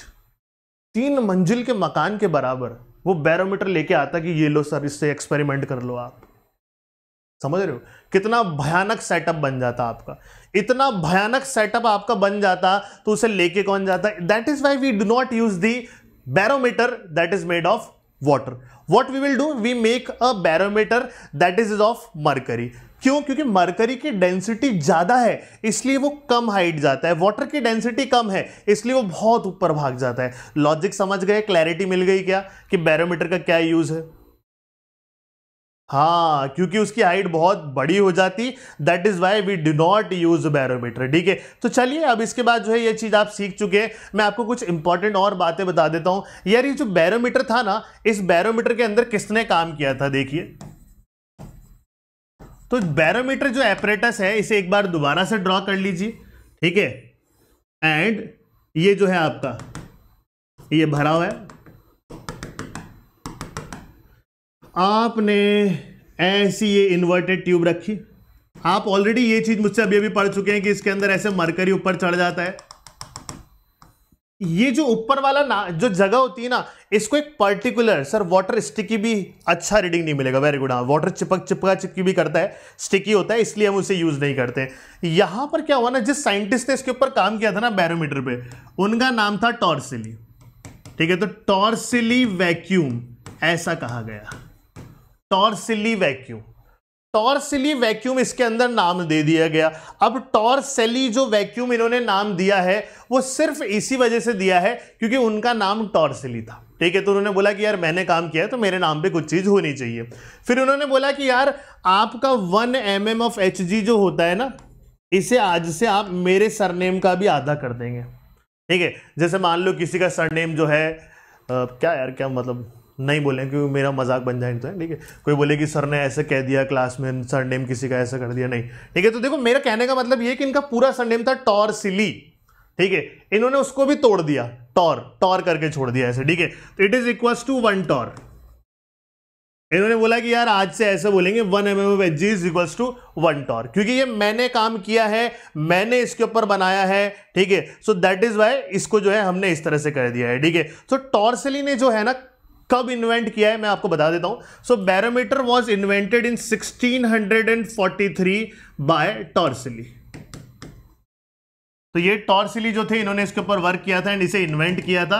तीन मंजिल के मकान के बराबर वो बैरोमीटर लेके आता कि ये लो सर इससे एक्सपेरिमेंट कर लो आप समझ रहे हो कितना भयानक सेटअप बन जाता आपका इतना भयानक सेटअप आपका बन जाता तो उसे लेके कौन जाता that is why we do not use the barometer that is made of water what we will do we make a barometer that is is of mercury क्यों क्योंकि मरकरी की डेंसिटी ज़्यादा है इसलिए वो कम हाइट जाता है वाटर की डेंसिटी कम है इसलिए वो बहुत ऊपर भाग जाता है लॉजिक समझ गए क्लैरिटी मिल गई क्या कि बैरोमीटर का क्या यूज़ है हाँ क्योंकि उसकी हाइट बहुत बड़ी हो जाती that is why we do not use barometer ठीक है तो चलिए अब इसके बाद जो है ये चीज़ आप सीख चुके हैं मैं आपको कुछ इंपॉर्टेंट और बातें बता देता हूँ यार ये जो बैरोमीटर था ना इस बैरोमीटर के अंदर किसने काम किया था देखिए तो बैरोमीटर जो एपरेटस है इसे एक बार दोबारा से ड्रॉ कर लीजिए ठीक है एंड ये जो है आपका ये भरा हुआ है आपने ऐसी ये इन्वर्टेड ट्यूब रखी आप ऑलरेडी ये चीज मुझसे अभी अभी पढ़ चुके हैं कि इसके अंदर ऐसे मरकरी ऊपर चढ़ जाता है ये जो ऊपर वाला ना जो जगह होती है ना इसको एक पर्टिकुलर सर वाटर स्टिकी भी अच्छा रीडिंग नहीं मिलेगा वेरी गुड हाँ वाटर चिपक चिपका चिपकी भी करता है स्टिकी होता है इसलिए हम उसे यूज नहीं करते हैं यहां पर क्या हुआ ना जिस साइंटिस्ट ने इसके ऊपर काम किया था ना बैरोमीटर पे उनका नाम था टॉर्सिली ठीक है तो टॉर्सिली वैक्यूम ऐसा कहा गया टॉर्सिली वैक्यूम टॉर्सिली वैक्यूम इसके अंदर नाम दे दिया गया अब टॉर्सेली जो वैक्यूम इन्होंने नाम दिया है वो सिर्फ इसी वजह से दिया है क्योंकि उनका नाम टॉर्सिली था ठीक है तो उन्होंने बोला कि यार मैंने काम किया है तो मेरे नाम पे कुछ चीज़ होनी चाहिए फिर उन्होंने बोला कि यार आपका one m m of h g जो होता है ना इसे आज से आप मेरे सरनेम का भी आधा कर देंगे ठीक है जैसे मान लो किसी का सरनेम जो है आ, क्या यार क्या मतलब नहीं बोले क्योंकि मेरा मजाक बन जाए तो ठीक है कोई बोले कि सर ने ऐसे कह दिया क्लास में सर नेम किसी का ऐसा कर दिया नहीं ठीक है तो देखो मेरा कहने का मतलब ये कि इनका पूरा सर नेम था टॉरसिली ठीक है इन्होंने उसको भी तोड़ दिया टॉर टॉर करके छोड़ दिया ऐसे ठीक है तो it is equal to one torr इन्होंने बोला कि यार आज से ऐसे बोलेंगे one m m of h g is equal to one torr क्योंकि ये मैंने काम किया है मैंने इसके ऊपर बनाया है ठीक है सो दैट इज वाई इसको जो है हमने इस तरह से कर दिया है ठीक है सो टॉर्सली ने जो है ना कब इन्वेंट किया है मैं आपको बता देता हूं so barometer was invented in 1643 by Torricelli तो ये टॉर्सिली जो थे इन्होंने इसके ऊपर वर्क किया था एंड इसे इन्वेंट किया था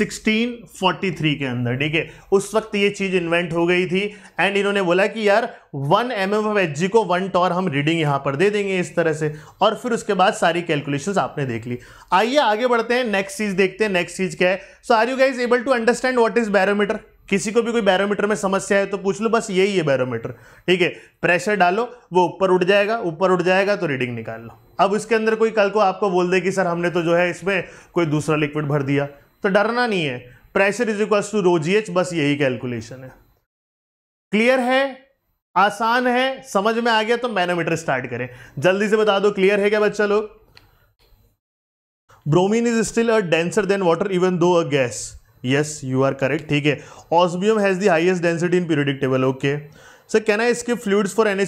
1643 के अंदर ठीक है उस वक्त ये चीज इन्वेंट हो गई थी एंड इन्होंने बोला कि यार one m M F H g को वन टॉर हम रीडिंग यहां पर दे देंगे इस तरह से और फिर उसके बाद सारी कैलकुलेशन आपने देख ली आइए आगे बढ़ते हैं नेक्स्ट चीज देखते हैं नेक्स्ट चीज क्या है so are you guys able to understand what is barometer किसी को भी कोई बैरोमीटर में समस्या है तो पूछ लो बस यही है बैरोमीटर ठीक है प्रेशर डालो वो ऊपर उठ जाएगा ऊपर उठ जाएगा तो रीडिंग निकाल लो अब इसके अंदर कोई कल को आपको बोल दे कि सर हमने तो जो है इसमें कोई दूसरा लिक्विड भर दिया तो डरना नहीं है pressure is equals to rho g h बस यही कैलकुलेशन है क्लियर है आसान है समझ में आ गया तो मैनोमीटर स्टार्ट करें जल्दी से बता दो क्लियर है क्या बच्चा लोग bromine is still a denser than water even though a gas yes you are correct ठीक है osmium has the highest density in periodic table okay sir can I skip fluids for N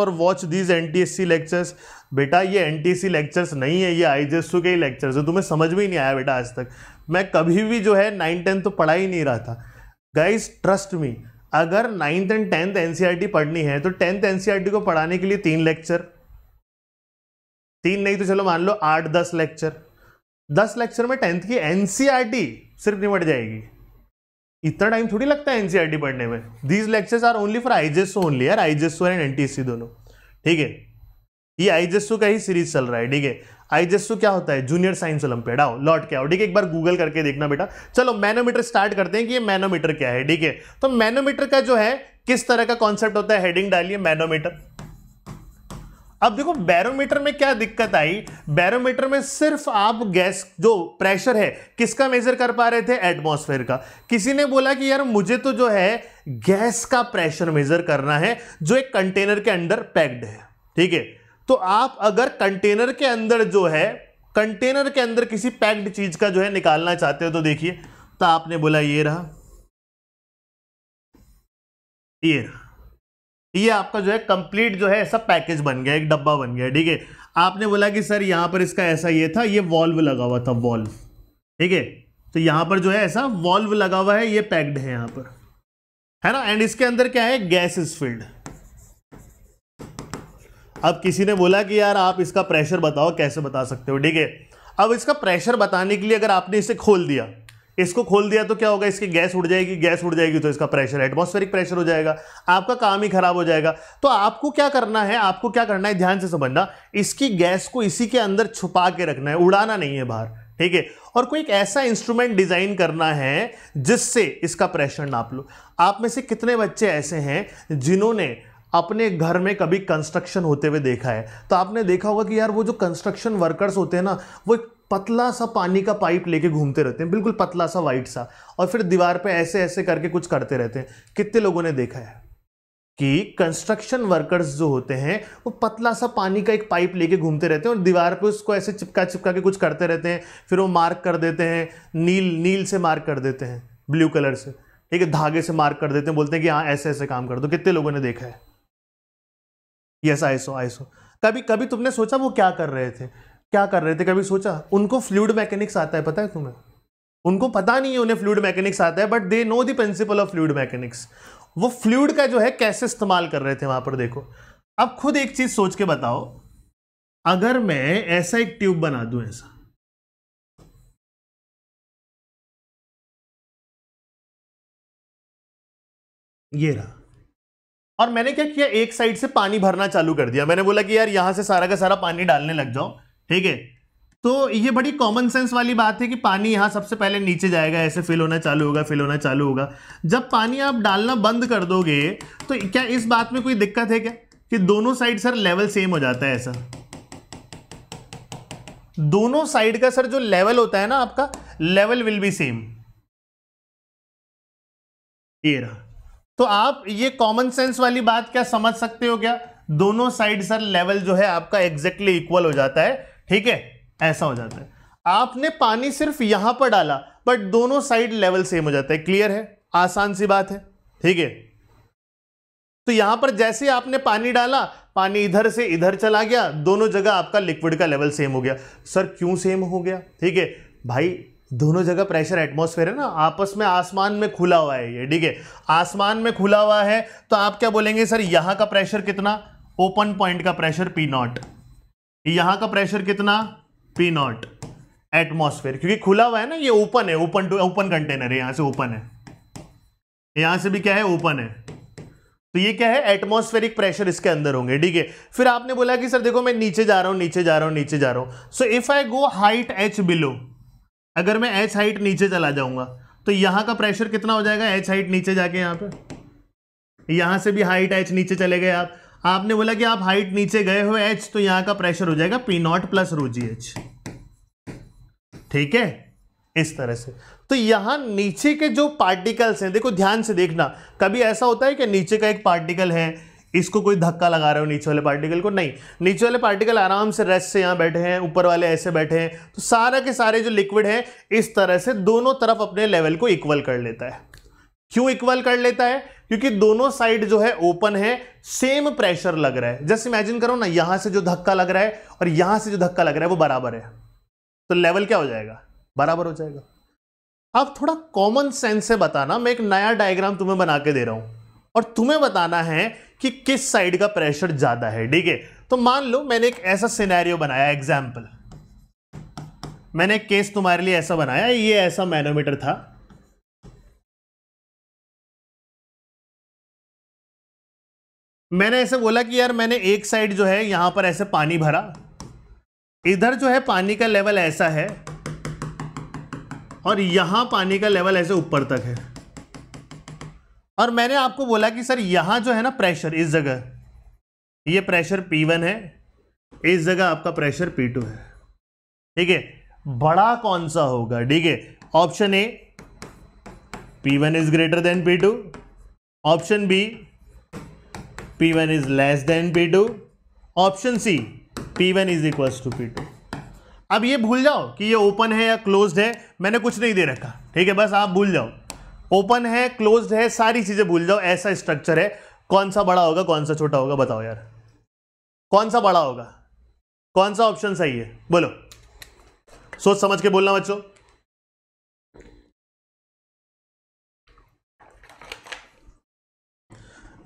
और watch these N lectures बेटा ये N lectures नहीं है ये आईजीएसयू के ही lectures है तुम्हें समझ में ही नहीं आया बेटा आज तक मैं कभी भी जो है नाइन टेंथ तो पढ़ा ही नहीं रहा था गाइज ट्रस्ट मी अगर नाइन्थ एंड टेंथ एनसीईआरटी पढ़नी है तो टेंथ एनसीईआरटी e को पढ़ाने के लिए तीन लेक्चर तीन नहीं तो चलो मान लो आठ दस लेक्चर दस लेक्चर में टेंथ की एनसीईआरटी e सिर्फ निमट जाएगी इतना टाइम थोड़ी लगता है एनसीईआरटी e पढ़ने में these lectures are only for IJSO only यार आईजेसो एंड एनटीसी दोनों ठीक है ये आईजेसो का ही सीरीज चल रहा है ठीक है आईजेसो क्या होता है जूनियर साइंस ओलंपियड आओ लौट के आओ ठीक है एक बार गूगल करके देखना बेटा चलो मैनोमीटर स्टार्ट करते हैं कि ये मैनोमीटर क्या है ठीक है तो मैनोमीटर का जो है किस तरह का कॉन्सेप्ट होता है हेडिंग डालिए मैनोमीटर अब देखो बैरोमीटर में क्या दिक्कत आई बैरोमीटर में सिर्फ आप गैस जो प्रेशर है किसका मेजर कर पा रहे थे एटमॉस्फेयर का किसी ने बोला कि यार मुझे तो जो है गैस का प्रेशर मेजर करना है जो एक कंटेनर के अंदर पैक्ड है ठीक है तो आप अगर कंटेनर के अंदर जो है कंटेनर के अंदर किसी पैक्ड चीज का जो है निकालना चाहते हो तो देखिए तो आपने बोला ये रहा ये रहा ये आपका जो है कंप्लीट जो है ऐसा पैकेज बन गया एक डब्बा बन गया ठीक है आपने बोला कि सर यहाँ पर इसका ऐसा ये था ये वॉल्व लगा हुआ था वॉल्व ठीक है तो यहाँ पर जो है ऐसा वॉल्व लगा हुआ है ये पैक्ड है यहाँ पर है ना एंड इसके अंदर क्या है गैस इज फिल्ड अब किसी ने बोला कि यार आप इसका प्रेशर बताओ कैसे बता सकते हो ठीक है अब इसका प्रेशर बताने के लिए अगर आपने इसे खोल दिया इसको खोल दिया तो क्या होगा इसकी गैस उड़ जाएगी गैस उड़ जाएगी तो इसका प्रेशर एटमॉस्फेरिक प्रेशर हो जाएगा आपका काम ही खराब हो जाएगा तो आपको क्या करना है आपको क्या करना है ध्यान से समझना इसकी गैस को इसी के अंदर छुपा के रखना है उड़ाना नहीं है बाहर ठीक है और कोई एक ऐसा इंस्ट्रूमेंट डिजाइन करना है जिससे इसका प्रेशर नाप लो आप में से कितने बच्चे ऐसे हैं जिन्होंने अपने घर में कभी कंस्ट्रक्शन होते हुए देखा है तो आपने देखा होगा कि यार वो जो कंस्ट्रक्शन वर्कर्स होते हैं ना वो एक पतला सा पानी का पाइप लेके घूमते रहते हैं बिल्कुल पतला सा वाइट सा और फिर दीवार पे ऐसे ऐसे करके कुछ करते रहते हैं कितने लोगों ने देखा है कि कंस्ट्रक्शन वर्कर्स जो होते हैं वो पतला सा पानी का एक पाइप लेके घूमते रहते हैं और दीवार पे उसको ऐसे चिपका चिपका के कुछ करते रहते हैं फिर वो मार्क कर देते हैं नील नील से मार्क कर देते हैं ब्लू कलर से ठीक है धागे से मार्क कर देते हैं बोलते हैं कि हाँ ऐसे ऐसे काम कर दो कितने लोगों ने देखा है यस आइसो आइसो कभी कभी तुमने सोचा वो क्या कर रहे थे क्या कर रहे थे कभी सोचा उनको फ्लूड मैकेनिक्स आता है पता है तुम्हें उनको पता नहीं है उन्हें फ्लूड मैकेनिक्स आता है but they know the principle of fluid mechanics वो फ्लूड का जो है कैसे इस्तेमाल कर रहे थे वहां पर देखो अब खुद एक चीज सोच के बताओ अगर मैं ऐसा एक ट्यूब बना दूं ऐसा ये रहा और मैंने क्या किया एक साइड से पानी भरना चालू कर दिया मैंने बोला कि यार यहां से सारा का सारा पानी डालने लग जाओ ठीक है तो ये बड़ी कॉमन सेंस वाली बात है कि पानी यहाँ सबसे पहले नीचे जाएगा ऐसे फिल होना चालू होगा फिल होना चालू होगा जब पानी आप डालना बंद कर दोगे तो क्या इस बात में कोई दिक्कत है क्या कि दोनों साइड सर लेवल सेम हो जाता है ऐसा दोनों साइड का सर जो लेवल होता है ना आपका लेवल विल बी सेम ये रहा तो आप ये कॉमन सेंस वाली बात क्या समझ सकते हो क्या दोनों साइड सर लेवल जो है आपका एग्जैक्टली exactly इक्वल हो जाता है ठीक है ऐसा हो जाता है आपने पानी सिर्फ यहां पर डाला बट दोनों साइड लेवल सेम हो जाता है क्लियर है आसान सी बात है ठीक है तो यहां पर जैसे आपने पानी डाला पानी इधर से इधर चला गया दोनों जगह आपका लिक्विड का लेवल सेम हो गया सर क्यों सेम हो गया ठीक है भाई दोनों जगह प्रेशर एटमॉस्फेयर है ना आपस में आसमान में खुला हुआ है ये ठीक है आसमान में खुला हुआ है तो आप क्या बोलेंगे सर यहां का प्रेशर कितना ओपन पॉइंट का प्रेशर पी नॉट यहां का प्रेशर कितना पी नॉट एटमोस्फेयर क्योंकि खुला हुआ है ना ये ओपन है ओपन टू ओपन कंटेनर है यहां से ओपन है यहां से भी क्या है ओपन है तो ये क्या है एटमॉस्फेरिक प्रेशर इसके अंदर होंगे ठीक है फिर आपने बोला कि सर देखो मैं नीचे जा रहा हूं नीचे जा रहा हूं नीचे जा रहा हूं so if I go height h below अगर मैं एच हाइट नीचे चला जाऊंगा तो यहां का प्रेशर कितना हो जाएगा एच हाइट नीचे जाके यहां पे यहां से भी हाइट एच नीचे चले गए आप आपने बोला कि आप हाइट नीचे गए हो एच तो यहां का प्रेशर हो जाएगा P naught plus rho g h ठीक है इस तरह से तो यहां नीचे के जो पार्टिकल्स हैं देखो ध्यान से देखना कभी ऐसा होता है कि नीचे का एक पार्टिकल है इसको कोई धक्का लगा रहे हो नीचे वाले पार्टिकल को नहीं नीचे वाले पार्टिकल आराम से रेस्ट से यहां बैठे हैं ऊपर वाले ऐसे बैठे हैं तो सारा के सारे जो लिक्विड है इस तरह से दोनों तरफ अपने लेवल को इक्वल कर लेता है क्यों इक्वल कर लेता है क्योंकि दोनों साइड जो है ओपन है सेम प्रेशर लग रहा है जस्ट इमेजिन करो ना यहां से जो धक्का लग रहा है और यहां से जो धक्का लग रहा है वो बराबर है तो लेवल क्या हो जाएगा बराबर हो जाएगा आप थोड़ा कॉमन सेंस से बताना मैं एक नया डायग्राम तुम्हें बना के दे रहा हूं और तुम्हें बताना है कि किस साइड का प्रेशर ज्यादा है ठीक है तो मान लो मैंने एक ऐसा सिनेरियो बनाया एग्जाम्पल मैंने केस तुम्हारे लिए ऐसा बनाया ये ऐसा मैनोमीटर था मैंने ऐसे बोला कि यार मैंने एक साइड जो है यहां पर ऐसे पानी भरा इधर जो है पानी का लेवल ऐसा है और यहां पानी का लेवल ऐसे ऊपर तक है और मैंने आपको बोला कि सर यहां जो है ना प्रेशर इस जगह ये प्रेशर P1 है इस जगह आपका प्रेशर P2 है ठीक है बड़ा कौन सा होगा ठीक है option A P1 is greater than P2 option B P1 is less than P2. Option C P1 is equals to P2. अब ये भूल जाओ कि ये ओपन है या क्लोज है मैंने कुछ नहीं दे रखा ठीक है बस आप भूल जाओ ओपन है क्लोज है सारी चीज़ें भूल जाओ ऐसा स्ट्रक्चर है कौन सा बड़ा होगा कौन सा छोटा होगा बताओ यार कौन सा बड़ा होगा कौन सा ऑप्शन सही है बोलो सोच समझ के बोलना बच्चों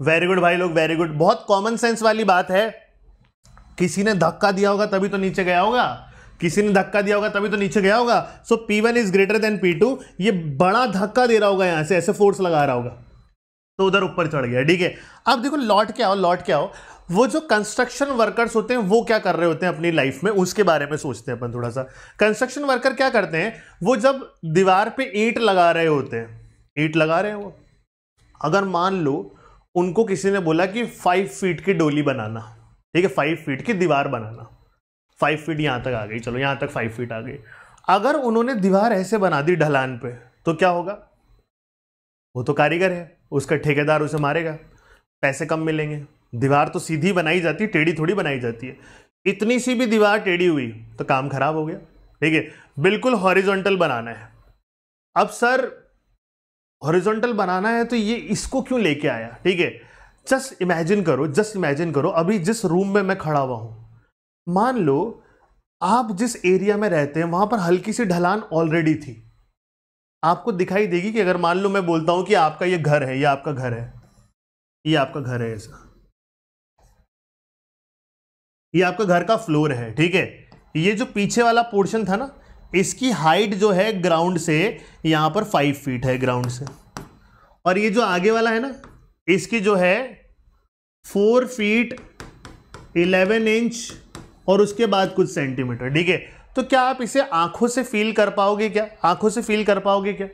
वेरी गुड भाई लोग वेरी गुड बहुत कॉमन सेंस वाली बात है किसी ने धक्का दिया होगा तभी तो नीचे गया होगा किसी ने धक्का दिया होगा तभी तो नीचे गया होगा so P one is greater than P two ये बड़ा धक्का दे रहा होगा यहां से ऐसे फोर्स लगा रहा होगा तो उधर ऊपर चढ़ गया ठीक है अब देखो लौट के आओ लौट के आओ वो जो कंस्ट्रक्शन वर्कर्स होते हैं वो क्या कर रहे होते हैं अपनी लाइफ में उसके बारे में सोचते हैं अपन थोड़ा सा कंस्ट्रक्शन वर्कर क्या करते हैं वो जब दीवार पे ईंट लगा रहे होते हैं ईंट लगा रहे हैं वो अगर मान लो उनको किसी ने बोला कि फाइव फीट की डोली बनाना ठीक है फाइव फीट की दीवार बनाना फाइव फीट यहाँ तक आ गई चलो यहाँ तक फाइव फीट आ गई अगर उन्होंने दीवार ऐसे बना दी ढलान पे तो क्या होगा वो तो कारीगर है उसका ठेकेदार उसे मारेगा पैसे कम मिलेंगे दीवार तो सीधी बनाई जाती है टेढ़ी थोड़ी बनाई जाती है इतनी सी भी दीवार टेढ़ी हुई तो काम खराब हो गया ठीक है बिल्कुल हॉरिजोंटल बनाना है अब सर हॉरिजॉन्टल बनाना है तो ये इसको क्यों लेके आया ठीक है जस्ट इमेजिन करो जस्ट इमेजिन करो अभी जिस रूम में मैं खड़ा हुआ हूँ मान लो आप जिस एरिया में रहते हैं वहाँ पर हल्की सी ढलान ऑलरेडी थी आपको दिखाई देगी कि अगर मान लो मैं बोलता हूँ कि आपका ये घर है ये आपका घर है ये आपका घर है ऐसा ये आपका घर का फ्लोर है ठीक है ये जो पीछे वाला पोर्शन था ना इसकी हाइट जो है ग्राउंड से यहां पर फाइव फीट है ग्राउंड से और ये जो आगे वाला है ना इसकी जो है फोर फीट इलेवन इंच और उसके बाद कुछ सेंटीमीटर ठीक है तो क्या आप इसे आंखों से फील कर पाओगे क्या आंखों से फील कर पाओगे क्या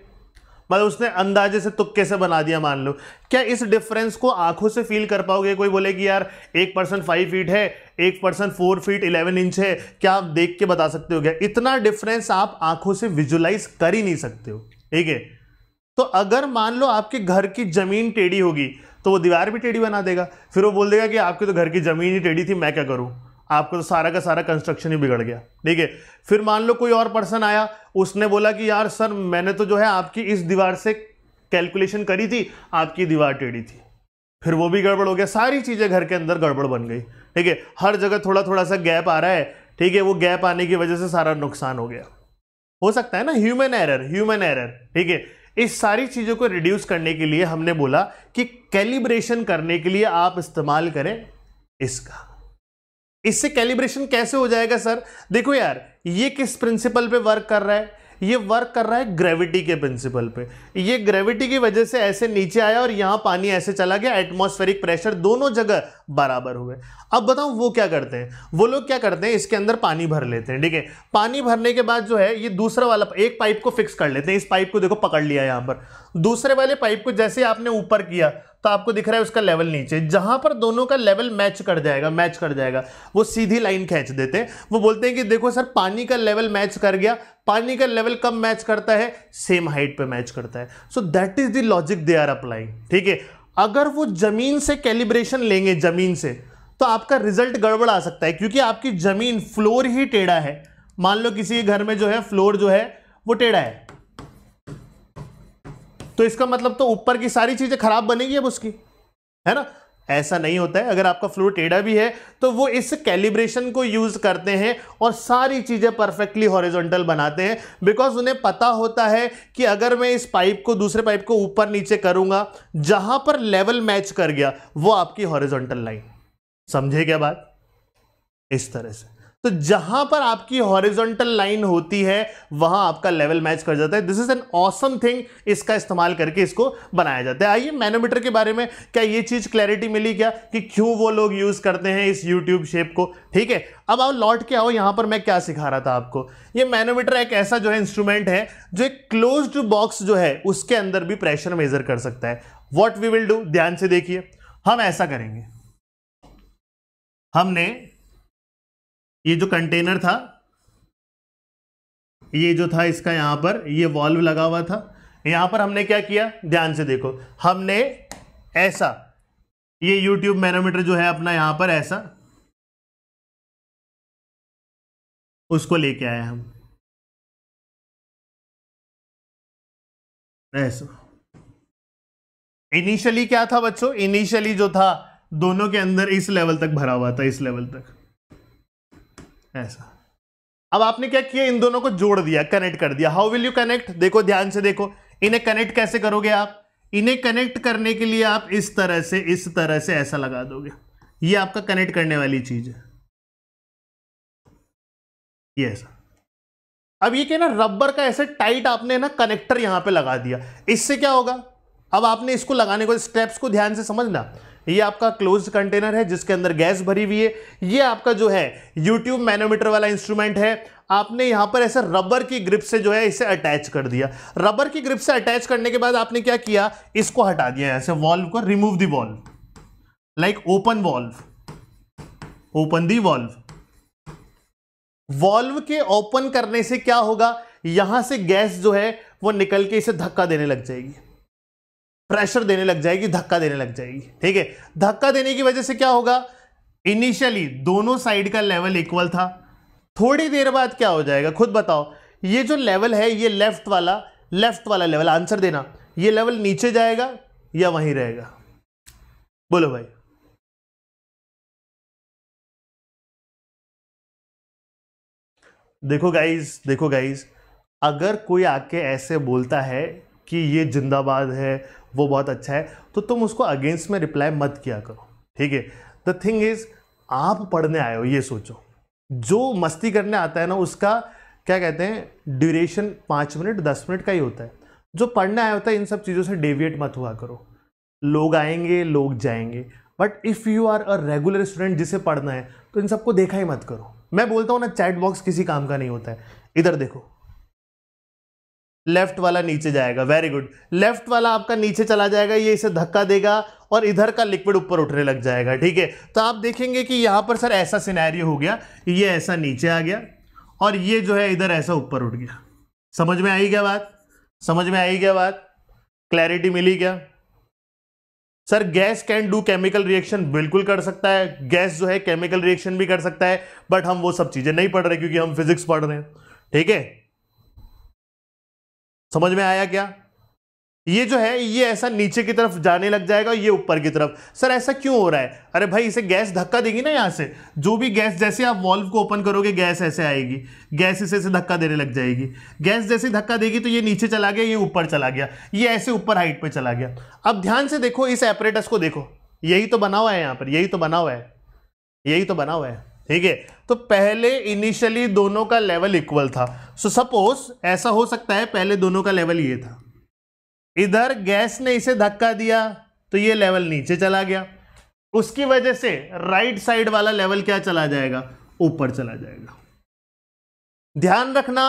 मतलब उसने अंदाजे से तुक्के से बना दिया मान लो क्या इस डिफरेंस को आंखों से फील कर पाओगे कोई बोले कि यार एक पर्सन फाइव फीट है एक person four feet eleven inch है क्या आप देख के बता सकते हो क्या इतना डिफरेंस आप आंखों से विजुलाइज कर ही नहीं सकते हो ठीक है तो अगर मान लो आपके घर की जमीन टेढ़ी होगी तो वो दीवार भी टेढ़ी बना देगा फिर वो बोल देगा कि आपके तो घर की जमीन ही टेढ़ी थी मैं क्या करूँ आपको तो सारा का सारा कंस्ट्रक्शन ही बिगड़ गया ठीक है फिर मान लो कोई और पर्सन आया उसने बोला कि यार सर मैंने तो जो है आपकी इस दीवार से कैलकुलेशन करी थी आपकी दीवार टेढ़ी थी फिर वो भी गड़बड़ हो गया सारी चीज़ें घर के अंदर गड़बड़ बन गई ठीक है हर जगह थोड़ा थोड़ा सा गैप आ रहा है ठीक है वो गैप आने की वजह से सारा नुकसान हो गया हो सकता है ना ह्यूमन एरर ह्यूमन एरर ठीक है इस सारी चीज़ों को रिड्यूस करने के लिए हमने बोला कि कैलिब्रेशन करने के लिए आप इस्तेमाल करें इसका इससे कैलिब्रेशन कैसे हो जाएगा सर देखो यार ये किस प्रिंसिपल पे वर्क कर रहा है ये वर्क कर रहा है ग्रेविटी के प्रिंसिपल पे ये ग्रेविटी की वजह से ऐसे नीचे आया और यहाँ पानी ऐसे चला गया एटमॉस्फेरिक प्रेशर दोनों जगह बराबर हुए अब बताओ वो क्या करते हैं वो लोग क्या करते हैं इसके अंदर पानी भर लेते हैं ठीक है पानी भरने के बाद जो है ये दूसरा वाला एक पाइप को फिक्स कर लेते हैं इस पाइप को देखो पकड़ लिया यहाँ पर दूसरे वाले पाइप को जैसे आपने ऊपर किया तो आपको दिख रहा है उसका लेवल नीचे जहां पर दोनों का लेवल मैच कर जाएगा मैच कर जाएगा वो सीधी लाइन खींच देते हैं वो बोलते हैं कि देखो सर पानी का लेवल मैच कर गया पानी का लेवल कब मैच करता है सेम हाइट पे मैच करता है so that is the logic they are applying ठीक है अगर वो जमीन से कैलिब्रेशन लेंगे जमीन से तो आपका रिजल्ट गड़बड़ आ सकता है क्योंकि आपकी जमीन फ्लोर ही टेढ़ा है मान लो किसी घर में जो है फ्लोर जो है वो टेढ़ा है तो इसका मतलब तो ऊपर की सारी चीज़ें खराब बनेगी अब उसकी है ना ऐसा नहीं होता है अगर आपका फ्लू टेढ़ा भी है तो वो इस कैलिब्रेशन को यूज़ करते हैं और सारी चीज़ें परफेक्टली हॉरिजॉन्टल बनाते हैं बिकॉज उन्हें पता होता है कि अगर मैं इस पाइप को दूसरे पाइप को ऊपर नीचे करूँगा जहां पर लेवल मैच कर गया वो आपकी हॉरिजॉन्टल लाइन समझे क्या बात इस तरह से तो जहां पर आपकी हॉरिजॉन्टल लाइन होती है वहां आपका लेवल मैच कर जाता है this is an awesome thing इसका इस्तेमाल करके इसको बनाया जाता है आइए मैनोमीटर के बारे में क्या ये चीज क्लैरिटी मिली क्या कि क्यों वो लोग यूज करते हैं इस यूट्यूब शेप को ठीक है अब आप लौट के आओ यहां पर मैं क्या सिखा रहा था आपको ये मैनोमीटर एक ऐसा जो है इंस्ट्रूमेंट है जो एक क्लोज बॉक्स जो है उसके अंदर भी प्रेशर मेजर कर सकता है वॉट वी विल डू ध्यान से देखिए हम ऐसा करेंगे हमने ये जो कंटेनर था ये जो था इसका यहां पर ये वॉल्व लगा हुआ था यहां पर हमने क्या किया ध्यान से देखो हमने ऐसा ये यूट्यूब मैनोमीटर जो है अपना यहां पर ऐसा उसको लेके आए हम ऐसा इनिशियली क्या था बच्चों इनिशियली जो था दोनों के अंदर इस लेवल तक भरा हुआ था इस लेवल तक ऐसा अब आपने क्या किया इन दोनों को जोड़ दिया कनेक्ट कर दिया हाउ विल यू कनेक्ट देखो ध्यान से देखो इन्हें कनेक्ट कैसे करोगे आप इन्हें कनेक्ट करने के लिए आप इस तरह से इस तरह से ऐसा लगा दोगे ये आपका कनेक्ट करने वाली चीज है ये ऐसा अब ये क्या ना रबर का ऐसे टाइट आपने ना कनेक्टर यहां पे लगा दिया इससे क्या होगा अब आपने इसको लगाने को स्टेप्स को ध्यान से समझना ये आपका क्लोज कंटेनर है जिसके अंदर गैस भरी हुई है ये आपका जो है यूट्यूब मैनोमीटर वाला इंस्ट्रूमेंट है आपने यहां पर ऐसे रबर की ग्रिप से जो है इसे अटैच कर दिया रबर की ग्रिप से अटैच करने के बाद आपने क्या किया इसको हटा दिया ऐसे वॉल्व को remove the valve like open valve open the valve valve के ओपन करने से क्या होगा यहां से गैस जो है वो निकल के इसे धक्का देने लग जाएगी प्रेशर देने लग जाएगी धक्का देने लग जाएगी ठीक है धक्का देने की वजह से क्या होगा इनिशियली दोनों साइड का लेवल इक्वल था थोड़ी देर बाद क्या हो जाएगा खुद बताओ ये जो लेवल है ये लेफ्ट वाला लेफ्ट वाला लेवल आंसर देना ये लेवल नीचे जाएगा या वहीं रहेगा बोलो भाई देखो गाइज देखो गाइज अगर कोई आके ऐसे बोलता है कि ये जिंदाबाद है वो बहुत अच्छा है तो तुम उसको अगेंस्ट में रिप्लाई मत किया करो ठीक है द थिंग इज आप पढ़ने आए हो ये सोचो जो मस्ती करने आता है ना उसका क्या कहते हैं ड्यूरेशन पाँच मिनट दस मिनट का ही होता है जो पढ़ने आया होता है इन सब चीज़ों से डेविएट मत हुआ करो लोग आएंगे लोग जाएंगे but if you are a regular student जिसे पढ़ना है तो इन सबको देखा ही मत करो मैं बोलता हूँ ना चैट बॉक्स किसी काम का नहीं होता है इधर देखो लेफ्ट वाला नीचे जाएगा वेरी गुड लेफ्ट वाला आपका नीचे चला जाएगा ये इसे धक्का देगा और इधर का लिक्विड ऊपर उठने लग जाएगा ठीक है तो आप देखेंगे कि यहाँ पर सर ऐसा सिनेरियो हो गया ये ऐसा नीचे आ गया और ये जो है इधर ऐसा ऊपर उठ गया समझ में आई क्या बात समझ में आई क्या बात क्लैरिटी मिली क्या sir gas can do chemical reaction बिल्कुल कर सकता है गैस जो है केमिकल रिएक्शन भी कर सकता है बट हम वो सब चीज़ें नहीं पढ़ रहे क्योंकि हम फिजिक्स पढ़ रहे हैं ठीक है समझ में आया क्या ये जो है ये ऐसा नीचे की तरफ जाने लग जाएगा ये ऊपर की तरफ सर ऐसा क्यों हो रहा है अरे भाई इसे गैस धक्का देगी ना यहाँ से जो भी गैस जैसे आप वॉल्व को ओपन करोगे गैस ऐसे आएगी गैस इसे ऐसे धक्का देने लग जाएगी गैस जैसे धक्का देगी तो ये नीचे चला गया ये ऊपर चला गया ये ऐसे ऊपर हाइट पर चला गया अब ध्यान से देखो इस एपरेटस को देखो यही तो बना हुआ है यहाँ पर यही तो बना हुआ है यही तो बना हुआ है ठीक है तो पहले इनिशियली दोनों का लेवल इक्वल था सो so, सपोज ऐसा हो सकता है पहले दोनों का लेवल ये था इधर गैस ने इसे धक्का दिया तो ये लेवल नीचे चला गया उसकी वजह से राइट साइड वाला लेवल क्या चला जाएगा ऊपर चला जाएगा ध्यान रखना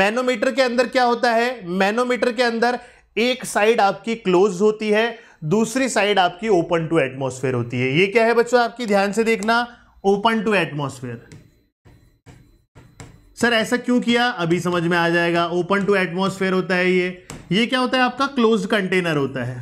मैनोमीटर के अंदर क्या होता है मैनोमीटर के अंदर एक साइड आपकी क्लोज होती है दूसरी साइड आपकी ओपन टू एटमोसफेयर होती है ये क्या है बच्चों आपकी ध्यान से देखना ओपन टू एटमोसफेयर सर ऐसा क्यों किया अभी समझ में आ जाएगा ओपन टू एटमोसफेयर होता है ये ये क्या होता है आपका क्लोज कंटेनर होता है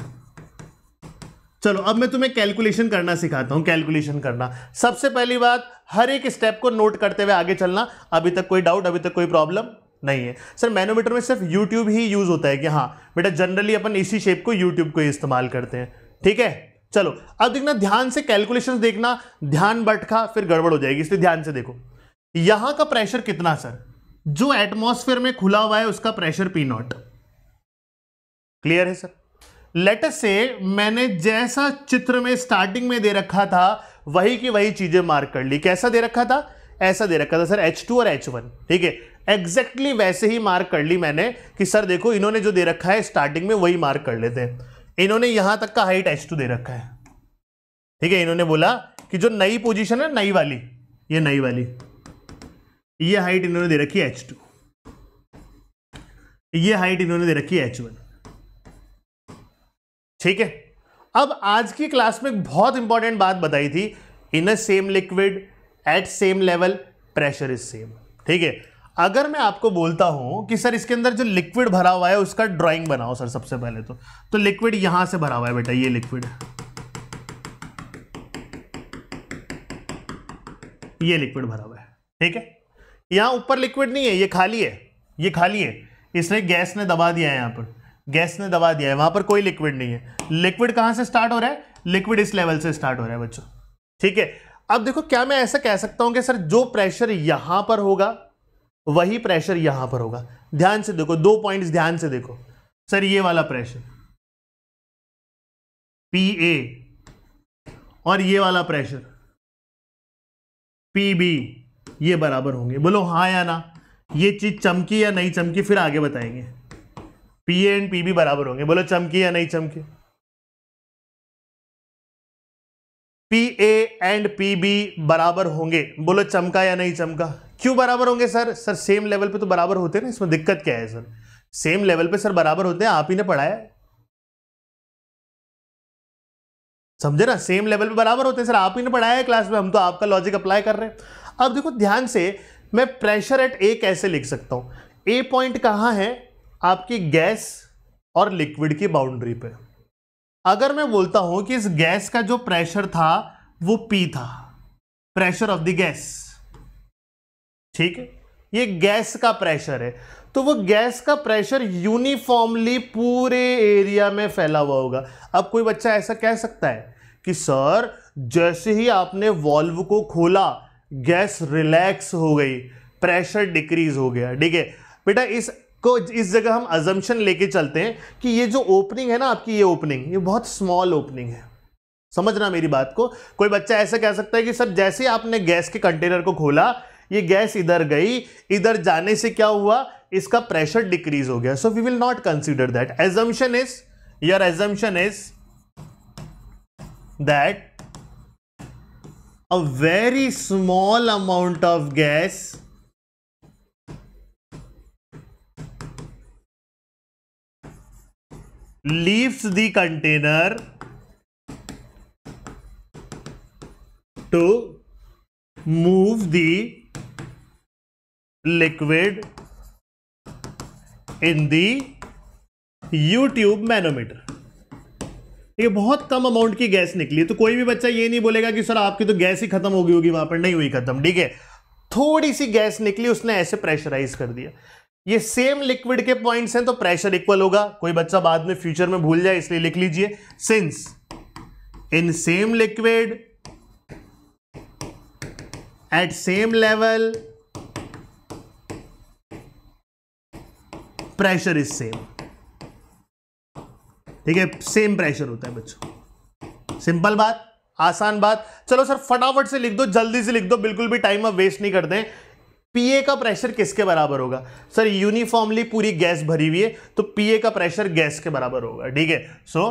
चलो अब मैं तुम्हें कैलकुलेशन करना सिखाता हूं कैलकुलेशन करना सबसे पहली बात हर एक स्टेप को नोट करते हुए आगे चलना अभी तक कोई डाउट अभी तक कोई प्रॉब्लम नहीं है सर मैनोमीटर में सिर्फ यूट्यूब ही यूज़ होता है कि हाँ बेटा जनरली अपन इसी शेप को यूट्यूब को इस्तेमाल करते हैं ठीक है चलो अब देखना ध्यान से कैलकुलेशन देखना ध्यान बटखा फिर गड़बड़ हो जाएगी इसलिए ध्यान से देखो यहां का प्रेशर कितना सर जो एटमॉस्फेयर में खुला हुआ है उसका प्रेशर पी नॉट क्लियर है सर लेट से मैंने जैसा चित्र में स्टार्टिंग में दे रखा था वही की वही चीजें मार्क कर ली कैसा दे रखा था ऐसा दे रखा था सर H2 और H1 ठीक है एग्जैक्टली वैसे ही मार्क कर ली मैंने कि सर देखो इन्होंने जो दे रखा है स्टार्टिंग में वही मार्क कर लेते हैं इन्होंने यहां तक का हाइट H2 दे रखा है ठीक है इन्होंने बोला कि जो नई पोजीशन है नई वाली ये नई वाली ये हाइट इन्होंने दे रखी है एच टू ये हाइट इन्होंने दे रखी है एच वन ठीक है अब आज की क्लास में बहुत इंपॉर्टेंट बात बताई थी in a same liquid at same level pressure is same ठीक है अगर मैं आपको बोलता हूं कि सर इसके अंदर जो लिक्विड भरा हुआ है उसका ड्राइंग बनाओ सर सबसे पहले तो तो लिक्विड यहां से भरा हुआ है बेटा ये लिक्विड ये लिक्विड भरा हुआ है ठीक है यहाँ ऊपर लिक्विड नहीं है ये खाली है ये खाली है इसने गैस ने दबा दिया है यहाँ पर गैस ने दबा दिया है वहां पर कोई लिक्विड नहीं है लिक्विड कहाँ से स्टार्ट हो रहा है लिक्विड इस लेवल से स्टार्ट हो रहा है बच्चों ठीक है अब देखो क्या मैं ऐसा कह सकता हूं कि सर जो प्रेशर यहां पर होगा वही प्रेशर यहां पर होगा ध्यान से देखो दो पॉइंट्स ध्यान से देखो सर ये वाला प्रेशर पी ए और ये वाला प्रेशर पी बी ये बराबर होंगे बोलो हाँ या ना ये चीज़ चमकी या नहीं चमकी फिर आगे बताएंगे P A and P B बराबर होंगे बोलो चमकी या नहीं चमकी P A and P B बराबर होंगे बोलो चमका या नहीं चमका क्यों बराबर होंगे सर सर सेम लेवल पे तो बराबर होते हैं ना इसमें दिक्कत क्या है सर सेम लेवल पे सर बराबर होते हैं आप ही ने पढ़ाया समझे ना सेम लेवल पे बराबर होते हैं सर आप ही ने पढ़ाया है क्लास में हम तो आपका लॉजिक अप्लाई कर रहे हैं अब देखो ध्यान से मैं प्रेशर एट ए कैसे लिख सकता हूं ए पॉइंट कहां है आपकी गैस और लिक्विड की बाउंड्री पे अगर मैं बोलता हूं कि इस गैस का जो प्रेशर था वो पी था प्रेशर ऑफ द गैस ठीक है ये गैस का प्रेशर है तो वो गैस का प्रेशर यूनिफॉर्मली पूरे एरिया में फैला हुआ होगा अब कोई बच्चा ऐसा कह सकता है कि सर जैसे ही आपने वॉल्व को खोला गैस रिलैक्स हो गई प्रेशर डिक्रीज हो गया ठीक है बेटा इस को इस जगह हम अजम्पन लेके चलते हैं कि ये जो ओपनिंग है ना आपकी ये ओपनिंग ये बहुत स्मॉल ओपनिंग है समझना मेरी बात को कोई बच्चा ऐसा कह सकता है कि सर जैसे आपने गैस के कंटेनर को खोला ये गैस इधर गई इधर जाने से क्या हुआ इसका प्रेशर डिक्रीज हो गया so we will not consider that assumption is your assumption is that a very small amount of gas leaves the container to move the liquid in the U-tube manometer. ये बहुत कम amount की gas निकली तो कोई भी बच्चा ये नहीं बोलेगा कि सर आपकी तो गैस ही खत्म होगी होगी वहां पर नहीं हुई खत्म ठीक है थोड़ी सी गैस निकली उसने ऐसे प्रेशराइज कर दिया ये सेम लिक्विड के पॉइंट्स हैं तो प्रेशर इक्वल होगा कोई बच्चा बाद में फ्यूचर में भूल जाए इसलिए लिख लीजिए since in same liquid at same level pressure is same ठीक है सेम प्रेशर होता है बच्चों सिंपल बात आसान बात चलो सर फटाफट से लिख दो जल्दी से लिख दो बिल्कुल भी टाइम आप वेस्ट नहीं कर दें पीए का प्रेशर किसके बराबर होगा सर यूनिफॉर्मली पूरी गैस भरी हुई है तो पीए का प्रेशर गैस के बराबर होगा ठीक है सो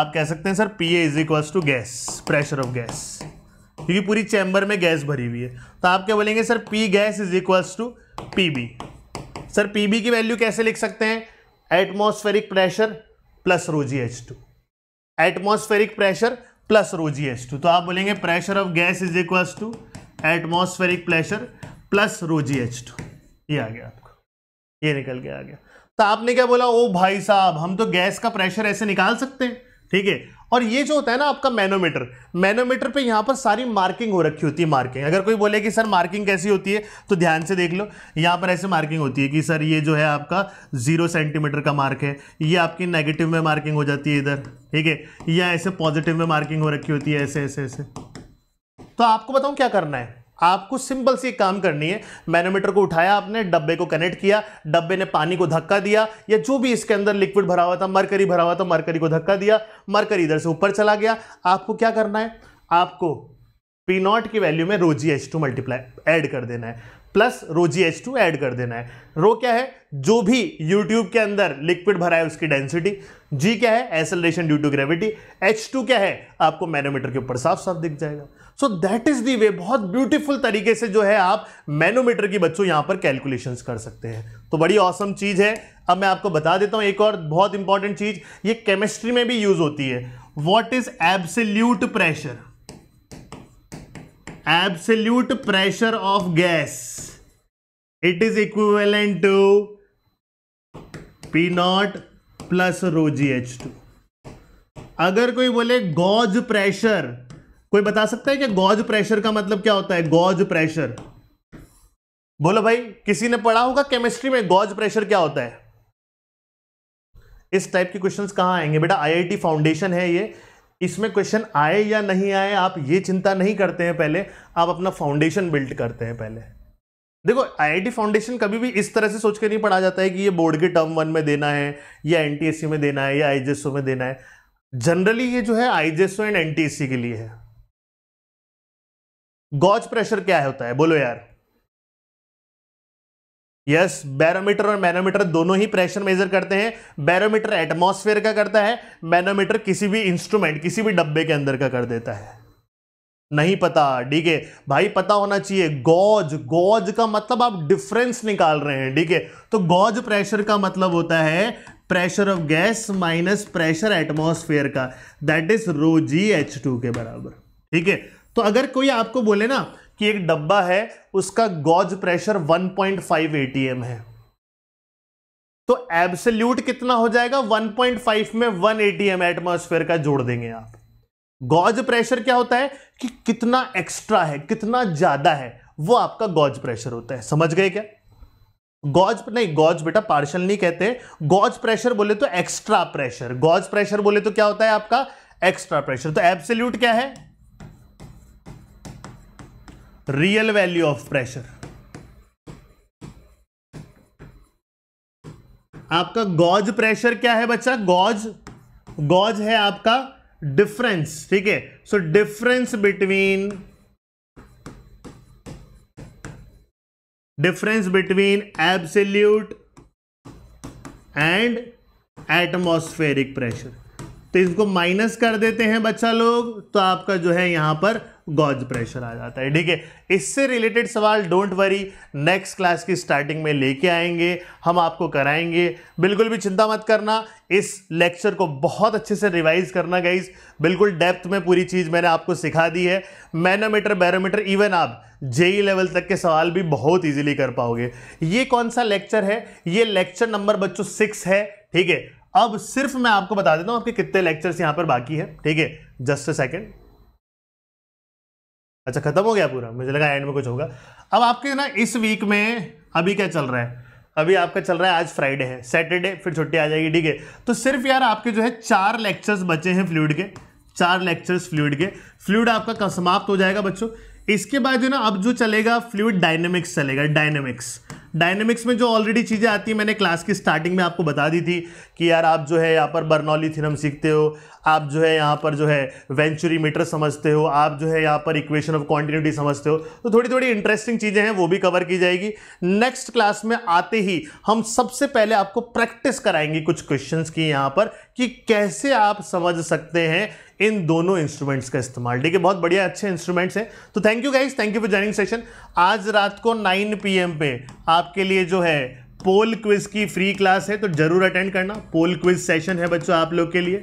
आप कह सकते हैं sir PA is equals to gas pressure of gas क्योंकि पूरी चैम्बर में गैस भरी हुई है तो आप क्या बोलेंगे sir P gas is equals to P B sir P B की वैल्यू कैसे लिख सकते हैं atmospheric pressure plus rho g h two atmospheric pressure plus rho g h two तो आप बोलेंगे pressure of gas is equal to atmospheric pressure plus rho g h two ये आ गया आपको ये निकल गया आ गया तो आपने क्या बोला ओ भाई साहब हम तो गैस का प्रेशर ऐसे निकाल सकते हैं ठीक है और ये जो होता है ना आपका मैनोमीटर मैनोमीटर पे यहाँ पर सारी मार्किंग हो रखी होती है मार्किंग अगर कोई बोले कि सर मार्किंग कैसी होती है तो ध्यान से देख लो यहाँ पर ऐसे मार्किंग होती है कि सर ये जो है आपका जीरो सेंटीमीटर का मार्क है ये आपकी नेगेटिव में मार्किंग हो जाती है इधर ठीक है या ऐसे पॉजिटिव में मार्किंग हो रखी होती है ऐसे ऐसे ऐसे तो आपको बताऊँ क्या करना है आपको सिंपल सी काम करनी है मैनोमीटर को उठाया आपने डब्बे को कनेक्ट किया डब्बे ने पानी को धक्का दिया या जो भी इसके अंदर लिक्विड भरा हुआ था मरकरी भरा हुआ था मरकरी को धक्का दिया मरकरी इधर से ऊपर चला गया आपको क्या करना है आपको पी नॉट की वैल्यू में रोजी एच टू मल्टीप्लाई एड कर देना है plus rho g h to add कर देना है रो क्या है जो भी यूट्यूब के अंदर लिक्विड भरा है उसकी डेंसिटी जी क्या है acceleration due to gravity h two क्या है आपको मैनोमीटर के ऊपर साफ साफ दिख जाएगा सो दैट इज दी वे बहुत ब्यूटीफुल तरीके से जो है आप मैनोमीटर की बच्चों यहां पर कैलकुलेशन कर सकते हैं तो बड़ी औसम चीज है अब मैं आपको बता देता हूं एक और बहुत इंपॉर्टेंट चीज ये केमिस्ट्री में भी यूज होती है what is absolute pressure absolute pressure of gas it is equivalent to P naught plus rho g h two अगर कोई बोले गॉज प्रेशर कोई बता सकता है कि गॉज प्रेशर का मतलब क्या होता है गॉज प्रेशर बोलो भाई किसी ने पढ़ा होगा केमिस्ट्री में गॉज प्रेशर क्या होता है इस टाइप के क्वेश्चंस कहां आएंगे बेटा आईआईटी फाउंडेशन है ये इसमें क्वेश्चन आए या नहीं आए आप ये चिंता नहीं करते हैं पहले आप अपना फाउंडेशन बिल्ड करते हैं पहले देखो आईआईटी फाउंडेशन कभी भी इस तरह से सोच के नहीं पढ़ा जाता है कि ये बोर्ड के टर्म वन में देना है या एनटीएससी में देना है या आईजीएसओ में देना है जनरली ये जो है आईजीएसओ एंड एनटीएससी के लिए है गॉज प्रेशर क्या होता है बोलो यार यस बैरोमीटर और मैनोमीटर दोनों ही प्रेशर मेजर करते हैं बैरोमीटर एटमॉस्फेयर का करता है मैनोमीटर किसी भी इंस्ट्रूमेंट किसी भी डब्बे के अंदर का कर देता है नहीं पता ठीक है भाई पता होना चाहिए गौज गौज का मतलब आप डिफरेंस निकाल रहे हैं ठीक है तो गौज प्रेशर का मतलब होता है pressure of gas minus pressure atmosphere का that is rho g h two के बराबर ठीक है तो अगर कोई आपको बोले ना कि एक डब्बा है उसका गौज प्रेशर 1.5 पॉइंट है तो एब्सल्यूट कितना हो जाएगा 1.5 में 1 एटीएम एटमॉस्फेयर का जोड़ देंगे आप गॉज प्रेशर क्या होता है कि कितना एक्स्ट्रा है कितना ज्यादा है वो आपका गॉज प्रेशर होता है समझ गए क्या गॉज नहीं गॉज बेटा पार्शल नहीं कहते गॉज प्रेशर बोले तो एक्स्ट्रा प्रेशर गॉज प्रेशर बोले तो क्या होता है आपका एक्स्ट्रा प्रेशर तो एब्सोल्यूट क्या है रियल वैल्यू ऑफ प्रेशर आपका गॉज प्रेशर क्या है बच्चा गॉज गॉज है आपका डिफरेंस ठीक है so difference between difference between absolute and atmospheric pressure तो इसको माइनस कर देते हैं बच्चा लोग तो आपका जो है यहां पर गॉज प्रेशर आ जाता है ठीक है इससे रिलेटेड सवाल डोंट वरी नेक्स्ट क्लास की स्टार्टिंग में लेके आएंगे हम आपको कराएंगे बिल्कुल भी चिंता मत करना इस लेक्चर को बहुत अच्छे से रिवाइज करना गाइज बिल्कुल डेप्थ में पूरी चीज़ मैंने आपको सिखा दी है मैनोमीटर बैरोमीटर इवन आप जेई लेवल तक के सवाल भी बहुत ईजिली कर पाओगे ये कौन सा लेक्चर है ये लेक्चर नंबर बच्चों सिक्स है ठीक है अब सिर्फ मैं आपको बता देता हूँ आपके कितने लेक्चर्स यहाँ पर बाकी है ठीक है जस्ट अ सेकेंड अच्छा खत्म हो गया पूरा मुझे लगा एंड में कुछ होगा अब आपके ना इस वीक में अभी क्या चल रहा है अभी आपका चल रहा है आज फ्राइडे है सैटरडे फिर छुट्टी आ जाएगी ठीक है तो सिर्फ यार आपके जो है चार लेक्चर्स बचे हैं फ्लूड के चार लेक्चर्स फ्लूड के फ्लूड आपका समाप्त हो जाएगा बच्चों इसके बाद जो ना अब जो चलेगा फ्लूड डायनेमिक्स चलेगा डायनेमिक्स डायनेमिक्स में जो ऑलरेडी चीज़ें आती हैं मैंने क्लास की स्टार्टिंग में आपको बता दी थी कि यार आप जो है यहाँ पर बर्नौली थ्योरम सीखते हो आप जो है यहाँ पर जो है वेंचुरी मीटर समझते हो आप जो है यहाँ पर इक्वेशन ऑफ कॉन्टिन्यूटी समझते हो तो थोड़ी थोड़ी इंटरेस्टिंग चीज़ें हैं वो भी कवर की जाएगी नेक्स्ट क्लास में आते ही हम सबसे पहले आपको प्रैक्टिस कराएंगे कुछ क्वेश्चन की यहाँ पर कि कैसे आप समझ सकते हैं इन दोनों इंस्ट्रूमेंट्स का इस्तेमाल ठीक है बहुत बढ़िया अच्छे इंस्ट्रूमेंट्स हैं तो thank you guys thank you for joining session आज रात को 9 पीएम पे आपके लिए जो है पोल क्विज की फ्री क्लास है तो जरूर अटेंड करना पोल क्विज सेशन है बच्चों आप लोग के लिए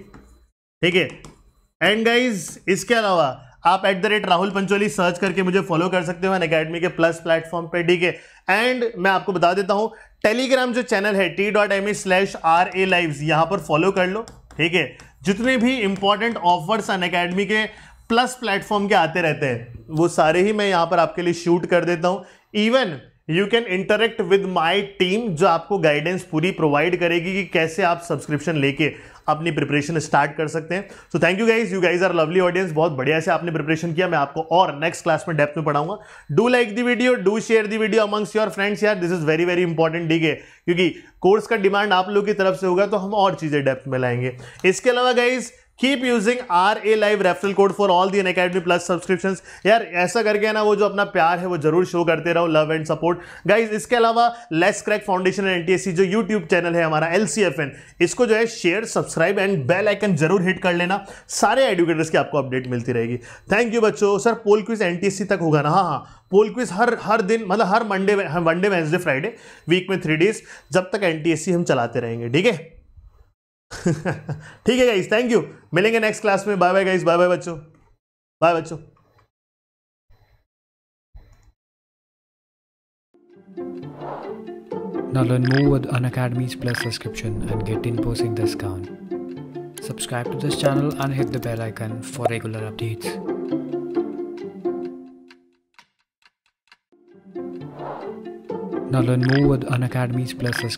ठीक है एंड गाइज इसके अलावा आप at the rate Rahul Pancholi search करके मुझे फॉलो कर सकते हो अकेडमी के प्लस प्लेटफॉर्म पे ठीक है एंड मैं आपको बता देता हूँ टेलीग्राम जो चैनल है t dot M E slash R A live यहाँ पर फॉलो कर लो ठीक है जितने भी इंपॉर्टेंट ऑफर्स अन अकेडमी के प्लस प्लेटफॉर्म के आते रहते हैं वो सारे ही मैं यहाँ पर आपके लिए शूट कर देता हूँ even you can interact with my team जो आपको गाइडेंस पूरी प्रोवाइड करेगी कि कैसे आप सब्सक्रिप्शन लेके अपनी प्रिपरेशन स्टार्ट कर सकते हैं so thank you guys you guys are lovely audience बहुत बढ़िया से आपने प्रिपरेशन किया मैं आपको और नेक्स्ट क्लास में डेप्थ में पढ़ाऊंगा do like the video do share the video amongst your friends यार this is very very important डी के क्योंकि कोर्स का डिमांड आप लोग की तरफ से होगा तो हम और चीजें डेप्थ में लाएंगे इसके अलावा guys keep using r A live referral code for all the academy plus subscription यार ऐसा करके ना वो जो अपना प्यार है वो जरूर शो करते रहो लव एंड सपोर्ट गाइज इसके अलावा let's crack foundation and N जो यूट्यूब चैनल है हमारा एल सी एफ एन इसको जो है share subscribe and bell icon जरूर हिट कर लेना सारे एडुकेटर्स की आपको अपडेट मिलती रहेगी थैंक यू बच्चों सर पोल क्विज एन तक होगा ना हाँ हाँ पोल क्विज हर हर दिन मतलब हर Monday one day Wednesday Friday week में थ्री डेज जब तक एन टी एस सी हम चलाते रहेंगे ठीक है ठीक है गाइस थैंक यू मिलेंगे नेक्स्ट क्लास में bye bye guys bye bye बच्चों बाय बच्चों Now learn more with Unacademy's Plus subscription and get in-person discount. Subscribe to this channel and hit the bell icon for regular updates. Now learn more with Unacademy's Plus subscription.